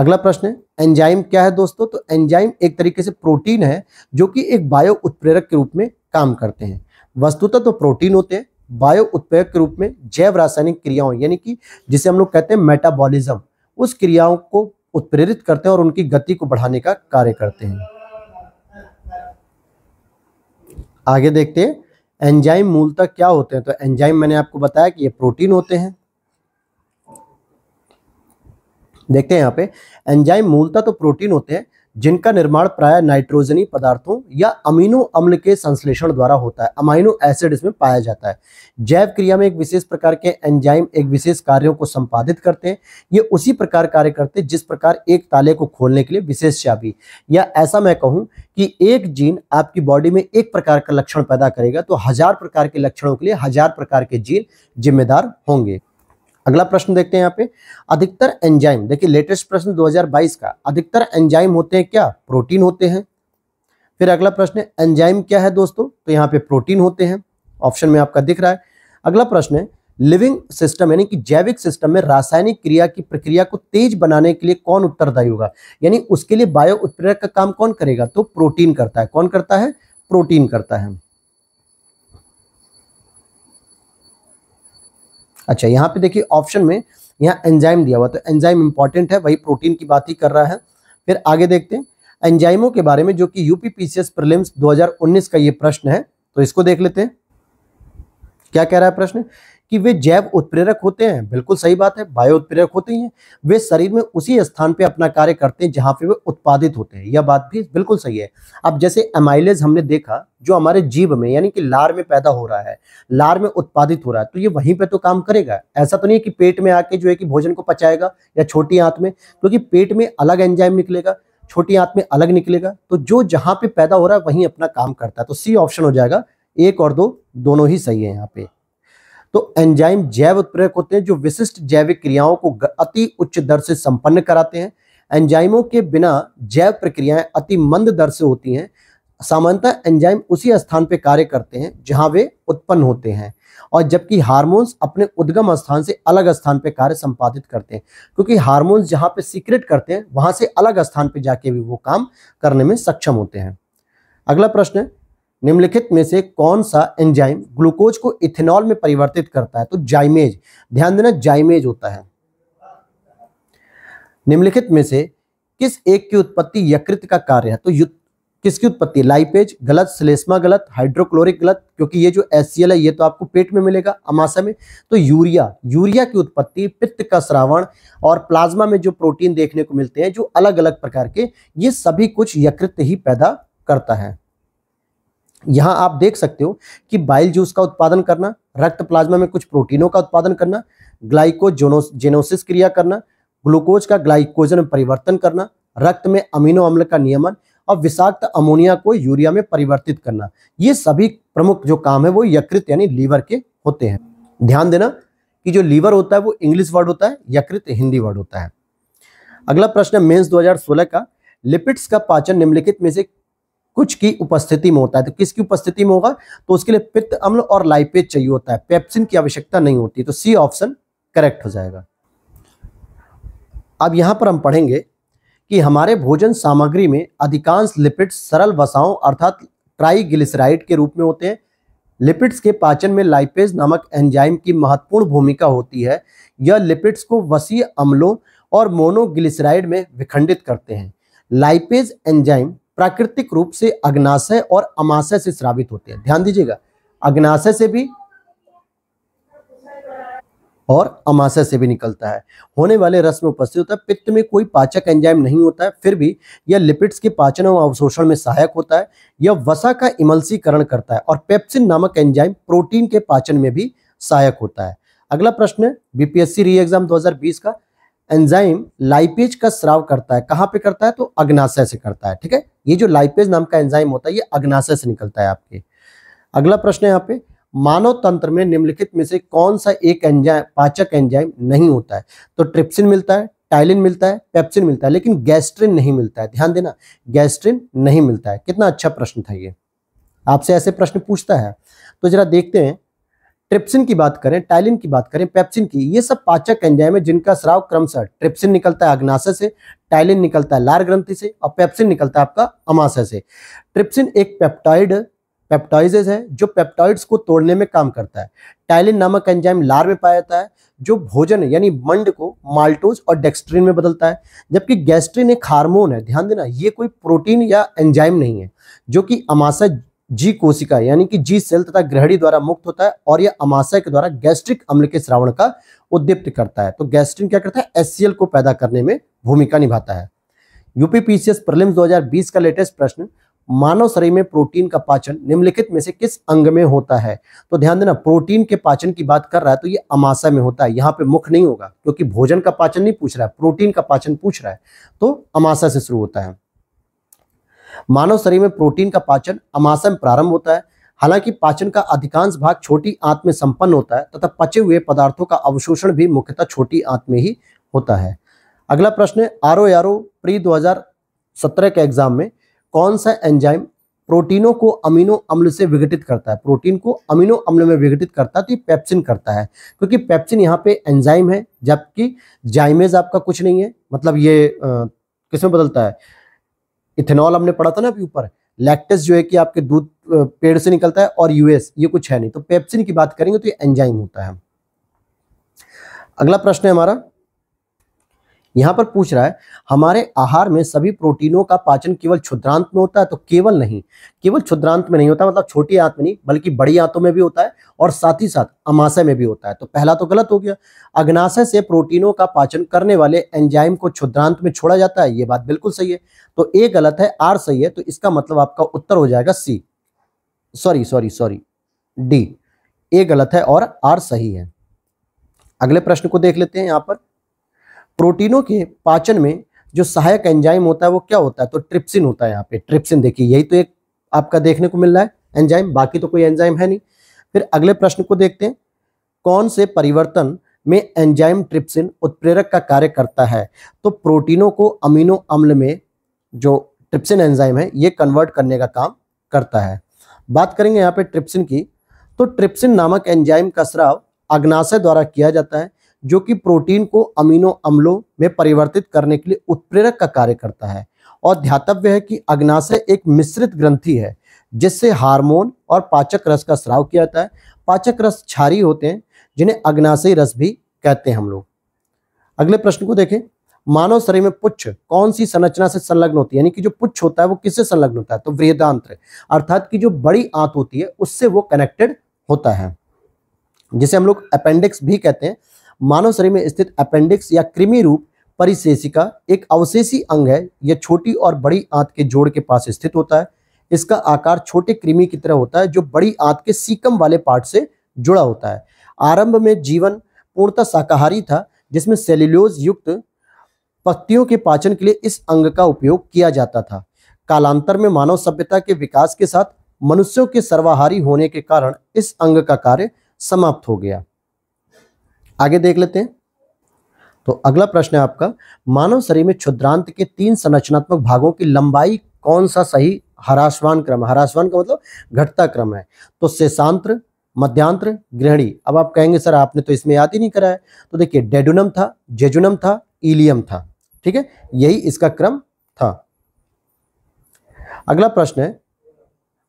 Speaker 1: अगला प्रश्न है एंजाइम क्या है दोस्तों तो एंजाइम एक तरीके से प्रोटीन है जो कि एक बायो उत्प्रेरक के रूप में काम करते हैं वस्तुतः तो प्रोटीन होते हैं बायो उत्प्रेरक के रूप में जैव रासायनिक क्रियाओं यानी कि जिसे हम लोग कहते हैं मेटाबॉलिज्म उस क्रियाओं को उत्प्रेरित करते हैं और उनकी गति को बढ़ाने का कार्य करते हैं आगे देखते हैं एंजाइम मूलतः क्या होते हैं तो एंजाइम मैंने आपको बताया कि ये प्रोटीन होते हैं देखते हैं यहाँ पे एंजाइम मूलतः तो प्रोटीन होते हैं जिनका निर्माण प्राय नाइट्रोजनी पदार्थों या अमीनो अम्ल के संश्लेषण द्वारा होता है अमाइनो एसिड इसमें पाया जाता है जैव क्रिया में एक विशेष प्रकार के एंजाइम एक विशेष कार्यों को संपादित करते हैं ये उसी प्रकार कार्य करते हैं जिस प्रकार एक ताले को खोलने के लिए विशेष चाबी या ऐसा मैं कहूँ कि एक जीन आपकी बॉडी में एक प्रकार का लक्षण पैदा करेगा तो हजार प्रकार के लक्षणों के लिए हजार प्रकार के जीन जिम्मेदार होंगे अगला प्रश्न देखते हैं यहाँ पे अधिकतर एंजाइम देखिए लेटेस्ट प्रश्न 2022 का अधिकतर एंजाइम होते हैं क्या प्रोटीन होते हैं फिर अगला प्रश्न है एंजाइम क्या है दोस्तों तो यहाँ पे प्रोटीन होते हैं ऑप्शन में आपका दिख रहा है अगला प्रश्न है लिविंग सिस्टम यानी कि जैविक सिस्टम में रासायनिक क्रिया की प्रक्रिया को तेज बनाने के लिए कौन उत्तरदायी होगा यानी उसके लिए बायो उत्प्रेरक का काम कौन करेगा तो प्रोटीन करता है कौन करता है प्रोटीन करता है अच्छा यहाँ पे देखिए ऑप्शन में यहाँ एंजाइम दिया हुआ तो एंजाइम इंपॉर्टेंट है वही प्रोटीन की बात ही कर रहा है फिर आगे देखते हैं एंजाइमों के बारे में जो कि यूपी पीसीएस प्रिलिम्स 2019 का ये प्रश्न है तो इसको देख लेते हैं क्या कह रहा है प्रश्न कि वे जैव उत्प्रेरक होते हैं बिल्कुल सही बात है बायो उत्प्रेरक होते ही हैं वे शरीर में उसी स्थान पे अपना कार्य करते हैं जहाँ पे वे उत्पादित होते हैं यह बात भी बिल्कुल सही है अब जैसे एमाइलेज हमने देखा जो हमारे जीव में यानी कि लार में पैदा हो रहा है लार में उत्पादित हो रहा है तो ये वहीं पे तो काम करेगा ऐसा तो नहीं है कि पेट में आके जो है कि भोजन को पचाएगा या छोटी आंत में क्योंकि तो पेट में अलग एंजाइम निकलेगा छोटी आंत में अलग निकलेगा तो जो जहाँ पे पैदा हो रहा है वहीं अपना काम करता है तो सी ऑप्शन हो जाएगा एक और दो दोनों ही सही है यहाँ पे तो एंजाइम जैव उत्प्रेरक होते हैं जो विशिष्ट जैविक क्रियाओं को अति उच्च दर से संपन्न कराते हैं एंजाइमों के बिना जैव प्रक्रियाएं अति मंद दर से होती हैं सामान्यतः एंजाइम उसी स्थान पर कार्य करते हैं जहां वे उत्पन्न होते हैं और जबकि हार्मोन्स अपने उद्गम स्थान से अलग स्थान पर कार्य संपादित करते हैं क्योंकि हार्मोन्स जहां पर सीक्रेट करते हैं वहां से अलग स्थान पर जाके भी वो काम करने में सक्षम होते हैं अगला प्रश्न है निम्नलिखित में से कौन सा एंजाइम ग्लूकोज को इथेनॉल में परिवर्तित करता है तो जाइमेज ध्यान देना जाइमेज होता है निम्नलिखित में से किस एक की उत्पत्ति यकृत का कार्य है तो किसकी उत्पत्ति लाइपेज गलत सिलेस्मा गलत हाइड्रोक्लोरिक गलत क्योंकि ये जो एस है ये तो आपको पेट में मिलेगा अमाशा में तो यूरिया यूरिया की उत्पत्ति पित्त का श्रावण और प्लाज्मा में जो प्रोटीन देखने को मिलते हैं जो अलग अलग प्रकार के ये सभी कुछ यकृत ही पैदा करता है यहाँ आप देख सकते हो कि बाइल जूस का उत्पादन करना रक्त प्लाज्मा में कुछ प्रोटीनों का उत्पादन करना जेनोसिस क्रिया करना ग्लूकोज का ग्लाइकोजन में परिवर्तन करना रक्त में अमीनो अम्ल का नियमन और विषाक्त अमोनिया को यूरिया में परिवर्तित करना ये सभी प्रमुख जो काम है वो यकृत यानी लीवर के होते हैं ध्यान देना कि जो लीवर होता है वो इंग्लिश वर्ड होता है यकृत हिंदी वर्ड होता है अगला प्रश्न मेन्स दो का लिपिड्स का पाचन निम्नलिखित में से कुछ की उपस्थिति में होता है तो किसकी उपस्थिति में होगा तो उसके लिए पित्त अम्ल और लाइपेज चाहिए होता है पेप्सिन की आवश्यकता नहीं होती तो सी ऑप्शन करेक्ट हो जाएगा अब यहाँ पर हम पढ़ेंगे कि हमारे भोजन सामग्री में अधिकांश लिपिड्स सरल वसाओं अर्थात ट्राइग्लिसराइड के रूप में होते हैं लिपिड्स के पाचन में लाइपेज नामक एंजाइम की महत्वपूर्ण भूमिका होती है यह लिपिड्स को वसीय अम्लों और मोनोग्लिसराइड में विखंडित करते हैं लाइपेज एंजाइम प्राकृतिक रूप से अग्नाशय और अमाशय से श्रावित होते हैं ध्यान दीजिएगा अग्नाशय से भी और अमाशय से भी निकलता है होने वाले रस में उपस्थित होता है पित्त में कोई पाचक एंजाइम नहीं होता है फिर भी यह लिपिड्स के पाचन और अवशोषण में सहायक होता है यह वसा का इमल्सीकरण करता है और पेप्सिन नामक एंजाइम प्रोटीन के पाचन में भी सहायक होता है अगला प्रश्न बीपीएससी री एग्जाम दो का एंजाइम लाइपेज का स्राव करता है कहाँ पे करता है तो अग्नाशय से करता है ठीक है ये जो लाइपेज नाम का एंजाइम होता है ये अग्नाशय से निकलता है आपके अगला प्रश्न है यहाँ पे मानव तंत्र में निम्नलिखित में से कौन सा एक एंजाइम पाचक एंजाइम नहीं होता है तो ट्रिप्सिन मिलता है टाइलिन मिलता है पेप्सिन मिलता है लेकिन गैस्ट्रिन नहीं मिलता है ध्यान देना गैस्ट्रिन नहीं मिलता है कितना अच्छा प्रश्न था ये आपसे ऐसे प्रश्न पूछता है तो जरा देखते हैं ट्रिप्सिन की बात करें टाइलिन की बात करें पेप्सिन की ये सब पाचक एंजाइम है जिनका स्राव क्रमशः ट्रिप्सिन निकलता है अग्नाशय से टाइलिन निकलता है लार ग्रंथि से और पेप्सिन निकलता है आपका अमाशय से ट्रिप्सिन एक पेप्टाइड पेप्टाइजेस है जो पेप्टाइड्स को तोड़ने में काम करता है टाइलिन नामक एंजाइम लार में पाया जाता है जो भोजन यानी मंड को माल्टोज और डेक्सट्रिन में बदलता है जबकि गैस्ट्रिन एक हार्मोन है ध्यान देना ये कोई प्रोटीन या एंजाइम नहीं है जो कि अमाशय जी कोशिका यानी कि जी सेल तथा ग्रहणी द्वारा मुक्त होता है और यह अमाशय के द्वारा गैस्ट्रिक अम्ल के श्रावण का उद्दीप्त करता है तो गैस्ट्रिन क्या करता है एस को पैदा करने में भूमिका निभाता है यूपीपीसीएस प्रलिम्स 2020 का लेटेस्ट प्रश्न मानव शरीर में प्रोटीन का पाचन निम्नलिखित में से किस अंग में होता है तो ध्यान देना प्रोटीन के पाचन की बात कर रहा है तो ये अमाशा में होता है यहाँ पे मुख नहीं होगा क्योंकि भोजन का पाचन नहीं पूछ रहा है प्रोटीन का पाचन पूछ रहा है तो अमाशा से शुरू होता है मानव शरीर में प्रोटीन का पाचन अमाशय में प्रारंभ होता है हालांकि पाचन का अधिकांश भाग छोटी आंत में संपन्न होता है तथा पचे हुए पदार्थों का अवशोषण भी मुख्यतः छोटी आंत में ही होता है अगला प्रश्न है R O R O pre 2017 के एग्जाम में कौन सा एंजाइम प्रोटीनों को अमीनो अम्ल से विघटित करता है प्रोटीन को अमीनो अम्ल में विघटित करता है तो पेप्सिन करता है क्योंकि पेप्सिन यहाँ पे एंजाइम है जबकि जाइमेज आपका कुछ नहीं है मतलब ये किसमें बदलता है इथेनॉल हमने पढ़ा था ना अभी ऊपर लैक्टस जो है कि आपके दूध पेड़ से निकलता है और यूएस ये कुछ है नहीं तो पेप्सिन की बात करेंगे तो ये एंजाइम होता है अगला प्रश्न है हमारा यहाँ पर पूछ रहा है हमारे आहार में सभी प्रोटीनों का पाचन केवल क्षुद्रांत में होता है तो केवल नहीं केवल क्षुद्रांत में नहीं होता मतलब छोटी आंत में नहीं बल्कि बड़ी आंतों में भी होता है और साथ ही साथ अमाशय में भी होता है तो पहला तो गलत हो गया अग्नाशय से प्रोटीनों का पाचन करने वाले एंजाइम को क्षुद्रांत में छोड़ा जाता है ये बात बिल्कुल सही है तो ए गलत है आर सही है तो इसका मतलब आपका उत्तर हो जाएगा C sorry sorry sorry D A गलत है और आर सही है अगले प्रश्न को देख लेते हैं यहाँ पर प्रोटीनों के पाचन में जो सहायक एंजाइम होता है वो क्या होता है तो ट्रिप्सिन होता है यहाँ पे ट्रिप्सिन देखिए यही तो एक आपका देखने को मिल रहा है एंजाइम बाकी तो कोई एंजाइम है नहीं फिर अगले प्रश्न को देखते हैं कौन से परिवर्तन में एंजाइम ट्रिप्सिन उत्प्रेरक का कार्य करता है तो प्रोटीनों को अमीनो अम्ल में जो ट्रिप्सिन एंजाइम है ये कन्वर्ट करने का काम करता है बात करेंगे यहाँ पे ट्रिप्सिन की तो ट्रिप्सिन नामक एंजाइम का स्राव अग्नाशय द्वारा किया जाता है जो कि प्रोटीन को अमीनो अम्लों में परिवर्तित करने के लिए उत्प्रेरक का कार्य करता है और ध्यातव्य है कि अग्नाशय एक मिश्रित ग्रंथि है जिससे हार्मोन और पाचक रस का स्राव किया जाता है पाचक रस क्षारी होते हैं जिन्हें अग्नाशय रस भी कहते हैं हम लोग अगले प्रश्न को देखें मानव शरीर में पुच्छ कौन सी संरचना से संलग्न होती है यानी कि जो पुच्छ होता है वो किससे संलग्न होता है तो वृहदांत्र अर्थात की जो बड़ी आंत होती है उससे वो कनेक्टेड होता है जिसे हम लोग अपेंडिक्स भी कहते हैं मानव शरीर में स्थित अपेंडिक्स या कृमि रूप परिशेषिका एक अवशेषी अंग है यह छोटी और बड़ी आंत के जोड़ के पास स्थित होता है इसका आकार छोटे कृमि की तरह होता है जो बड़ी आंत के सीकम वाले पार्ट से जुड़ा होता है आरंभ में जीवन पूर्णतः शाकाहारी था जिसमें सेल्यूलोज युक्त पत्तियों के पाचन के लिए इस अंग का उपयोग किया जाता था कालांतर में मानव सभ्यता के विकास के साथ मनुष्यों के सर्वाहारी होने के कारण इस अंग का कार्य समाप्त हो गया आगे देख लेते हैं तो अगला प्रश्न है आपका मानव शरीर में क्षुद्रांत के तीन संरचनात्मक भागों की लंबाई कौन सा सही हरासवान क्रम हरासवान का मतलब घटता क्रम है तो शेषांत्र मध्यांत्र गृहणी अब आप कहेंगे सर आपने तो इसमें याद ही नहीं कराया तो देखिए डेडुनम था जेजुनम था इलियम था ठीक है यही इसका क्रम था अगला प्रश्न है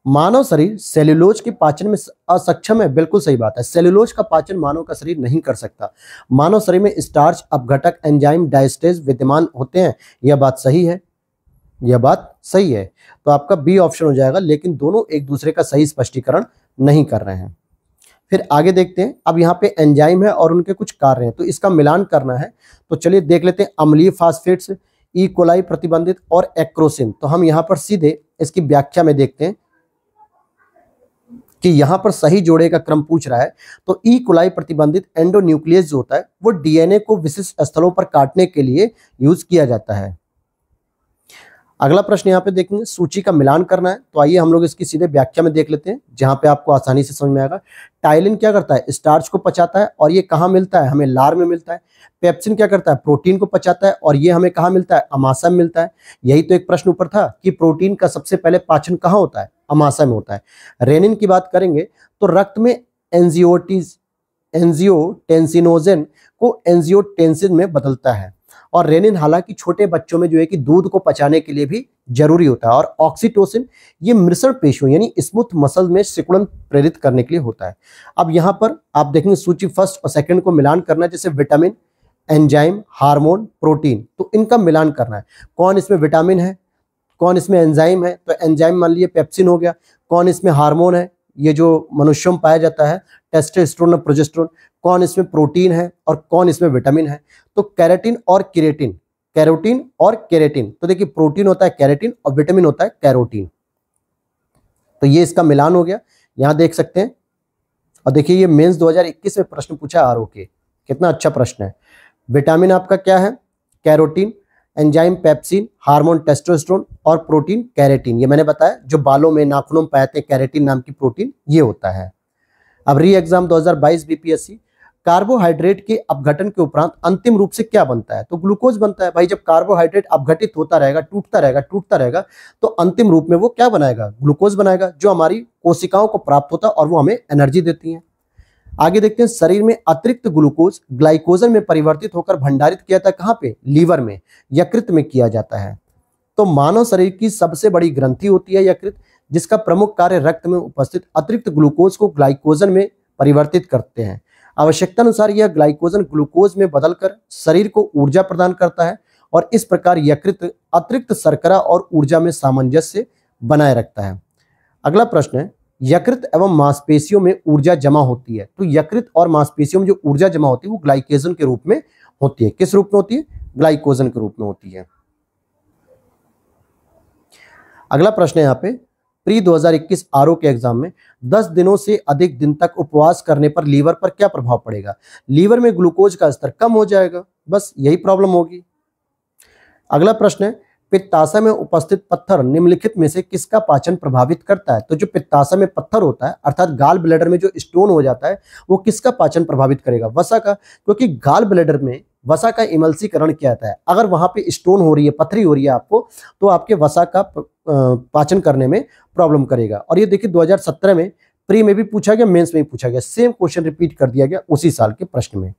Speaker 1: मानव शरीर सेल्यूलोज के पाचन में असक्षम है बिल्कुल सही बात है सेल्यूलोज का पाचन मानव का शरीर नहीं कर सकता मानव शरीर में स्टार्च अपघटक एंजाइम डाइस्टेज विद्यमान होते हैं यह बात सही है यह बात सही है तो आपका बी ऑप्शन हो जाएगा लेकिन दोनों एक दूसरे का सही स्पष्टीकरण नहीं कर रहे हैं फिर आगे देखते हैं अब यहाँ पे एंजाइम है और उनके कुछ कार्य हैं तो इसका मिलान करना है तो चलिए देख लेते हैं अम्लीय फास्फेट्स ई e. कोलाई प्रतिबंधित और एक्रोसिन तो हम यहाँ पर सीधे इसकी व्याख्या में देखते हैं कि यहाँ पर सही जोड़े का क्रम पूछ रहा है तो ई कुलाई प्रतिबंधित एंडोन्यूक्लियस जो होता है वो डीएनए को विशिष्ट स्थलों पर काटने के लिए यूज किया जाता है अगला प्रश्न यहाँ पे देखेंगे सूची का मिलान करना है तो आइए हम लोग इसकी सीधे व्याख्या में देख लेते हैं जहाँ पे आपको आसानी से समझ में आएगा टाइलिन क्या करता है स्टार्च को पचाता है और ये कहाँ मिलता है हमें लार में मिलता है पेप्सिन क्या करता है प्रोटीन को पचाता है और ये हमें कहाँ मिलता है अमाशा में मिलता है यही तो एक प्रश्न ऊपर था कि प्रोटीन का सबसे पहले पाचन कहाँ होता है अमाशा में होता है रेनिन की बात करेंगे तो रक्त में एनजियोटिज एनजियोटेंसिनोजन को एनजियोटेंसिन में बदलता है और रेनिन हालांकि छोटे बच्चों में जो है कि दूध को पचाने के लिए भी जरूरी होता है और ऑक्सीटोसिन ये मृसण पेशियों यानी स्मूथ मसल में सिकुड़न प्रेरित करने के लिए होता है अब यहाँ पर आप देखेंगे सूची फर्स्ट और सेकंड को मिलान करना है जैसे विटामिन एंजाइम हार्मोन प्रोटीन तो इनका मिलान करना है कौन इसमें विटामिन है कौन इसमें एंजाइम है तो एंजाइम मान लीजिए पेप्सिन हो गया कौन इसमें हार्मोन है ये जो मनुष्य में पाया जाता है टेस्टोस्टेरोन और प्रोजेस्ट्रोन कौन इसमें प्रोटीन है और कौन इसमें विटामिन है तो कैरेटिन और केरेटिन कैरोटीन और केरेटिन तो देखिए प्रोटीन होता है कैरेटिन और विटामिन होता है कैरोटीन तो ये इसका मिलान हो गया यहाँ देख सकते हैं और देखिए ये मेंस 2021 में प्रश्न पूछा आर के कितना अच्छा प्रश्न है विटामिन आपका क्या है carotene enzyme pepsin hormone testosterone और प्रोटीन कैरेटीन ये मैंने बताया जो बालों में नाखूनों में पाते हैं नाम की प्रोटीन ये होता है अब री एग्जाम 2022 बीपीएससी कार्बोहाइड्रेट के अपघटन के उपरांत अंतिम रूप से क्या बनता है तो ग्लूकोज बनता है भाई जब कार्बोहाइड्रेट अपघटित होता रहेगा टूटता रहेगा टूटता रहेगा तो अंतिम रूप में वो क्या बनाएगा ग्लूकोज बनाएगा जो हमारी कोशिकाओं को प्राप्त होता है और वो हमें एनर्जी देती है आगे देखते हैं शरीर में अतिरिक्त ग्लूकोज ग्लाइकोजन में परिवर्तित होकर भंडारित किया जाता है कहाँ पे लीवर में यकृत में किया जाता है तो मानव शरीर की सबसे बड़ी ग्रंथि होती है यकृत जिसका प्रमुख कार्य रक्त में उपस्थित अतिरिक्त ग्लूकोज को ग्लाइकोजन में परिवर्तित करते हैं आवश्यकता अनुसार यह ग्लाइकोजन ग्लूकोज में बदलकर शरीर को ऊर्जा प्रदान करता है और इस प्रकार यकृत अतिरिक्त शर्करा और ऊर्जा में सामंजस्य बनाए रखता है अगला प्रश्न है यकृत एवं मांसपेशियों में ऊर्जा जमा होती है तो यकृत और मांसपेशियों में जो ऊर्जा जमा होती है वो ग्लाइकोजन के रूप में होती है किस रूप में होती है ग्लाइकोजन के रूप में होती है अगला प्रश्न है यहाँ पे प्री 2021 आरओ के एग्जाम में 10 दिनों से अधिक दिन तक उपवास करने पर लीवर पर क्या प्रभाव पड़ेगा लीवर में ग्लूकोज का स्तर कम हो जाएगा बस यही प्रॉब्लम होगी अगला प्रश्न है पित्ताशय में उपस्थित पत्थर निम्नलिखित में से किसका पाचन प्रभावित करता है तो जो पित्ताशय में पत्थर होता है अर्थात गाल ब्लेडर में जो स्टोन हो जाता है वो किसका पाचन प्रभावित करेगा वसा का क्योंकि गाल ब्लेडर में वसा का इमलसीकरण किया जाता है अगर वहां पे स्टोन हो रही है पथरी हो रही है आपको तो आपके वसा का पाचन करने में प्रॉब्लम करेगा और ये देखिए 2017 में प्री में भी पूछा गया मेंस में भी पूछा गया सेम क्वेश्चन रिपीट कर दिया गया उसी साल के प्रश्न में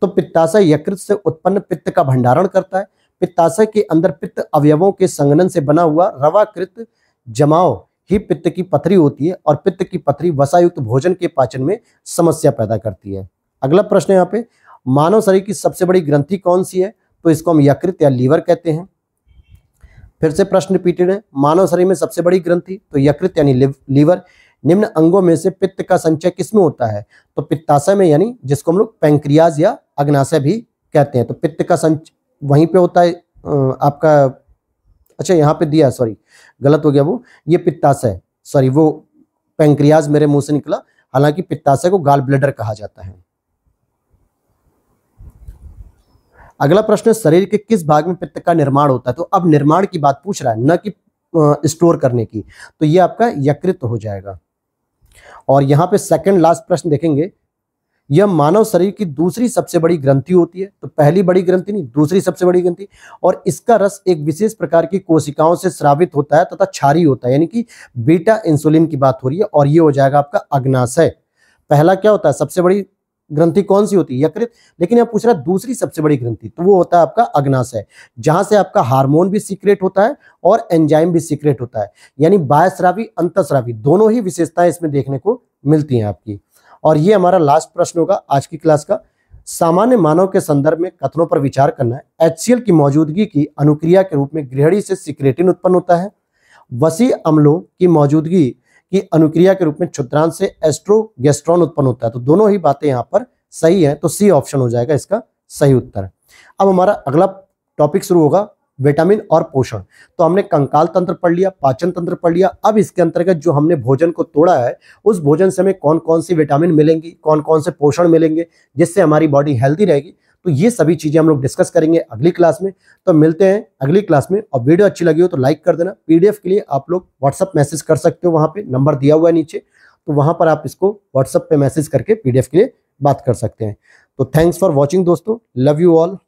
Speaker 1: तो पित्ताशय यकृत से उत्पन्न पित्त का भंडारण करता है पित्ताशय के अंदर पित्त अवयवों के संगनन से बना हुआ रवाकृत जमाव ही पित्त की पथरी होती है और पित्त की पथरी वसायुक्त भोजन के पाचन में समस्या पैदा करती है अगला प्रश्न यहाँ पे मानव शरीर की सबसे बड़ी ग्रंथि कौन सी है तो इसको हम यकृत या लीवर कहते हैं फिर से प्रश्न रिपीटेड है मानव शरीर में सबसे बड़ी ग्रंथि तो यकृत यानी लीवर निम्न अंगों में से पित्त का संचय किसमें होता है तो पित्ताशय में यानी जिसको हम लोग पैंक्रियाज या अग्नाशय भी कहते हैं तो पित्त का संचय वहीं पे होता है आपका अच्छा यहाँ पे दिया सॉरी गलत हो गया वो ये पित्ताशय है सॉरी वो पेंक्रियाज मेरे मुंह से निकला हालांकि पित्ताशय को गाल ब्लडर कहा जाता है अगला प्रश्न शरीर के किस भाग में पित्त का निर्माण होता है तो अब निर्माण की बात पूछ रहा है न कि स्टोर करने की तो ये आपका यकृत हो जाएगा और यहाँ पे सेकंड लास्ट प्रश्न देखेंगे यह मानव शरीर की दूसरी सबसे बड़ी ग्रंथि होती है तो पहली बड़ी ग्रंथि नहीं दूसरी सबसे बड़ी ग्रंथि और इसका रस एक विशेष प्रकार की कोशिकाओं से श्रावित होता है तथा क्षारी होता है यानी कि बीटा इंसुलिन की बात हो रही है और ये हो जाएगा आपका अग्नाशय पहला क्या होता है सबसे बड़ी ग्रंथि कौन सी होती है यकृत लेकिन यहाँ पूछ रहा है दूसरी सबसे बड़ी ग्रंथि तो वो होता है आपका अग्नाशय जहाँ से आपका हार्मोन भी सीक्रेट होता है और एंजाइम भी सीक्रेट होता है यानी बायश्रावी अंतश्रावी दोनों ही विशेषताएं इसमें देखने को मिलती हैं आपकी और ये हमारा लास्ट प्रश्न होगा आज की क्लास का सामान्य मानव के संदर्भ में कथनों पर विचार करना है एचसीएल की मौजूदगी की अनुक्रिया के रूप में गृहणी से सिक्रेटिन उत्पन्न होता है वसी अम्लों की मौजूदगी की अनुक्रिया के रूप में क्षुद्रांत से एस्ट्रोगेस्ट्रॉन उत्पन्न होता है तो दोनों ही बातें यहाँ पर सही है तो सी ऑप्शन हो जाएगा इसका सही उत्तर अब हमारा अगला टॉपिक शुरू होगा विटामिन और पोषण तो हमने कंकाल तंत्र पढ़ लिया पाचन तंत्र पढ़ लिया अब इसके अंतर्गत जो हमने भोजन को तोड़ा है उस भोजन से हमें कौन कौन सी विटामिन मिलेंगी कौन कौन से पोषण मिलेंगे जिससे हमारी बॉडी हेल्दी रहेगी तो ये सभी चीज़ें हम लोग डिस्कस करेंगे अगली क्लास में तो मिलते हैं अगली क्लास में और वीडियो अच्छी लगी हो तो लाइक कर देना पीडीएफ के लिए आप लोग व्हाट्सअप मैसेज कर सकते हो वहाँ पे नंबर दिया हुआ है नीचे तो वहाँ पर आप इसको व्हाट्सअप पे मैसेज करके पीडीएफ के लिए बात कर सकते हैं तो थैंक्स फॉर वॉचिंग दोस्तों लव यू ऑल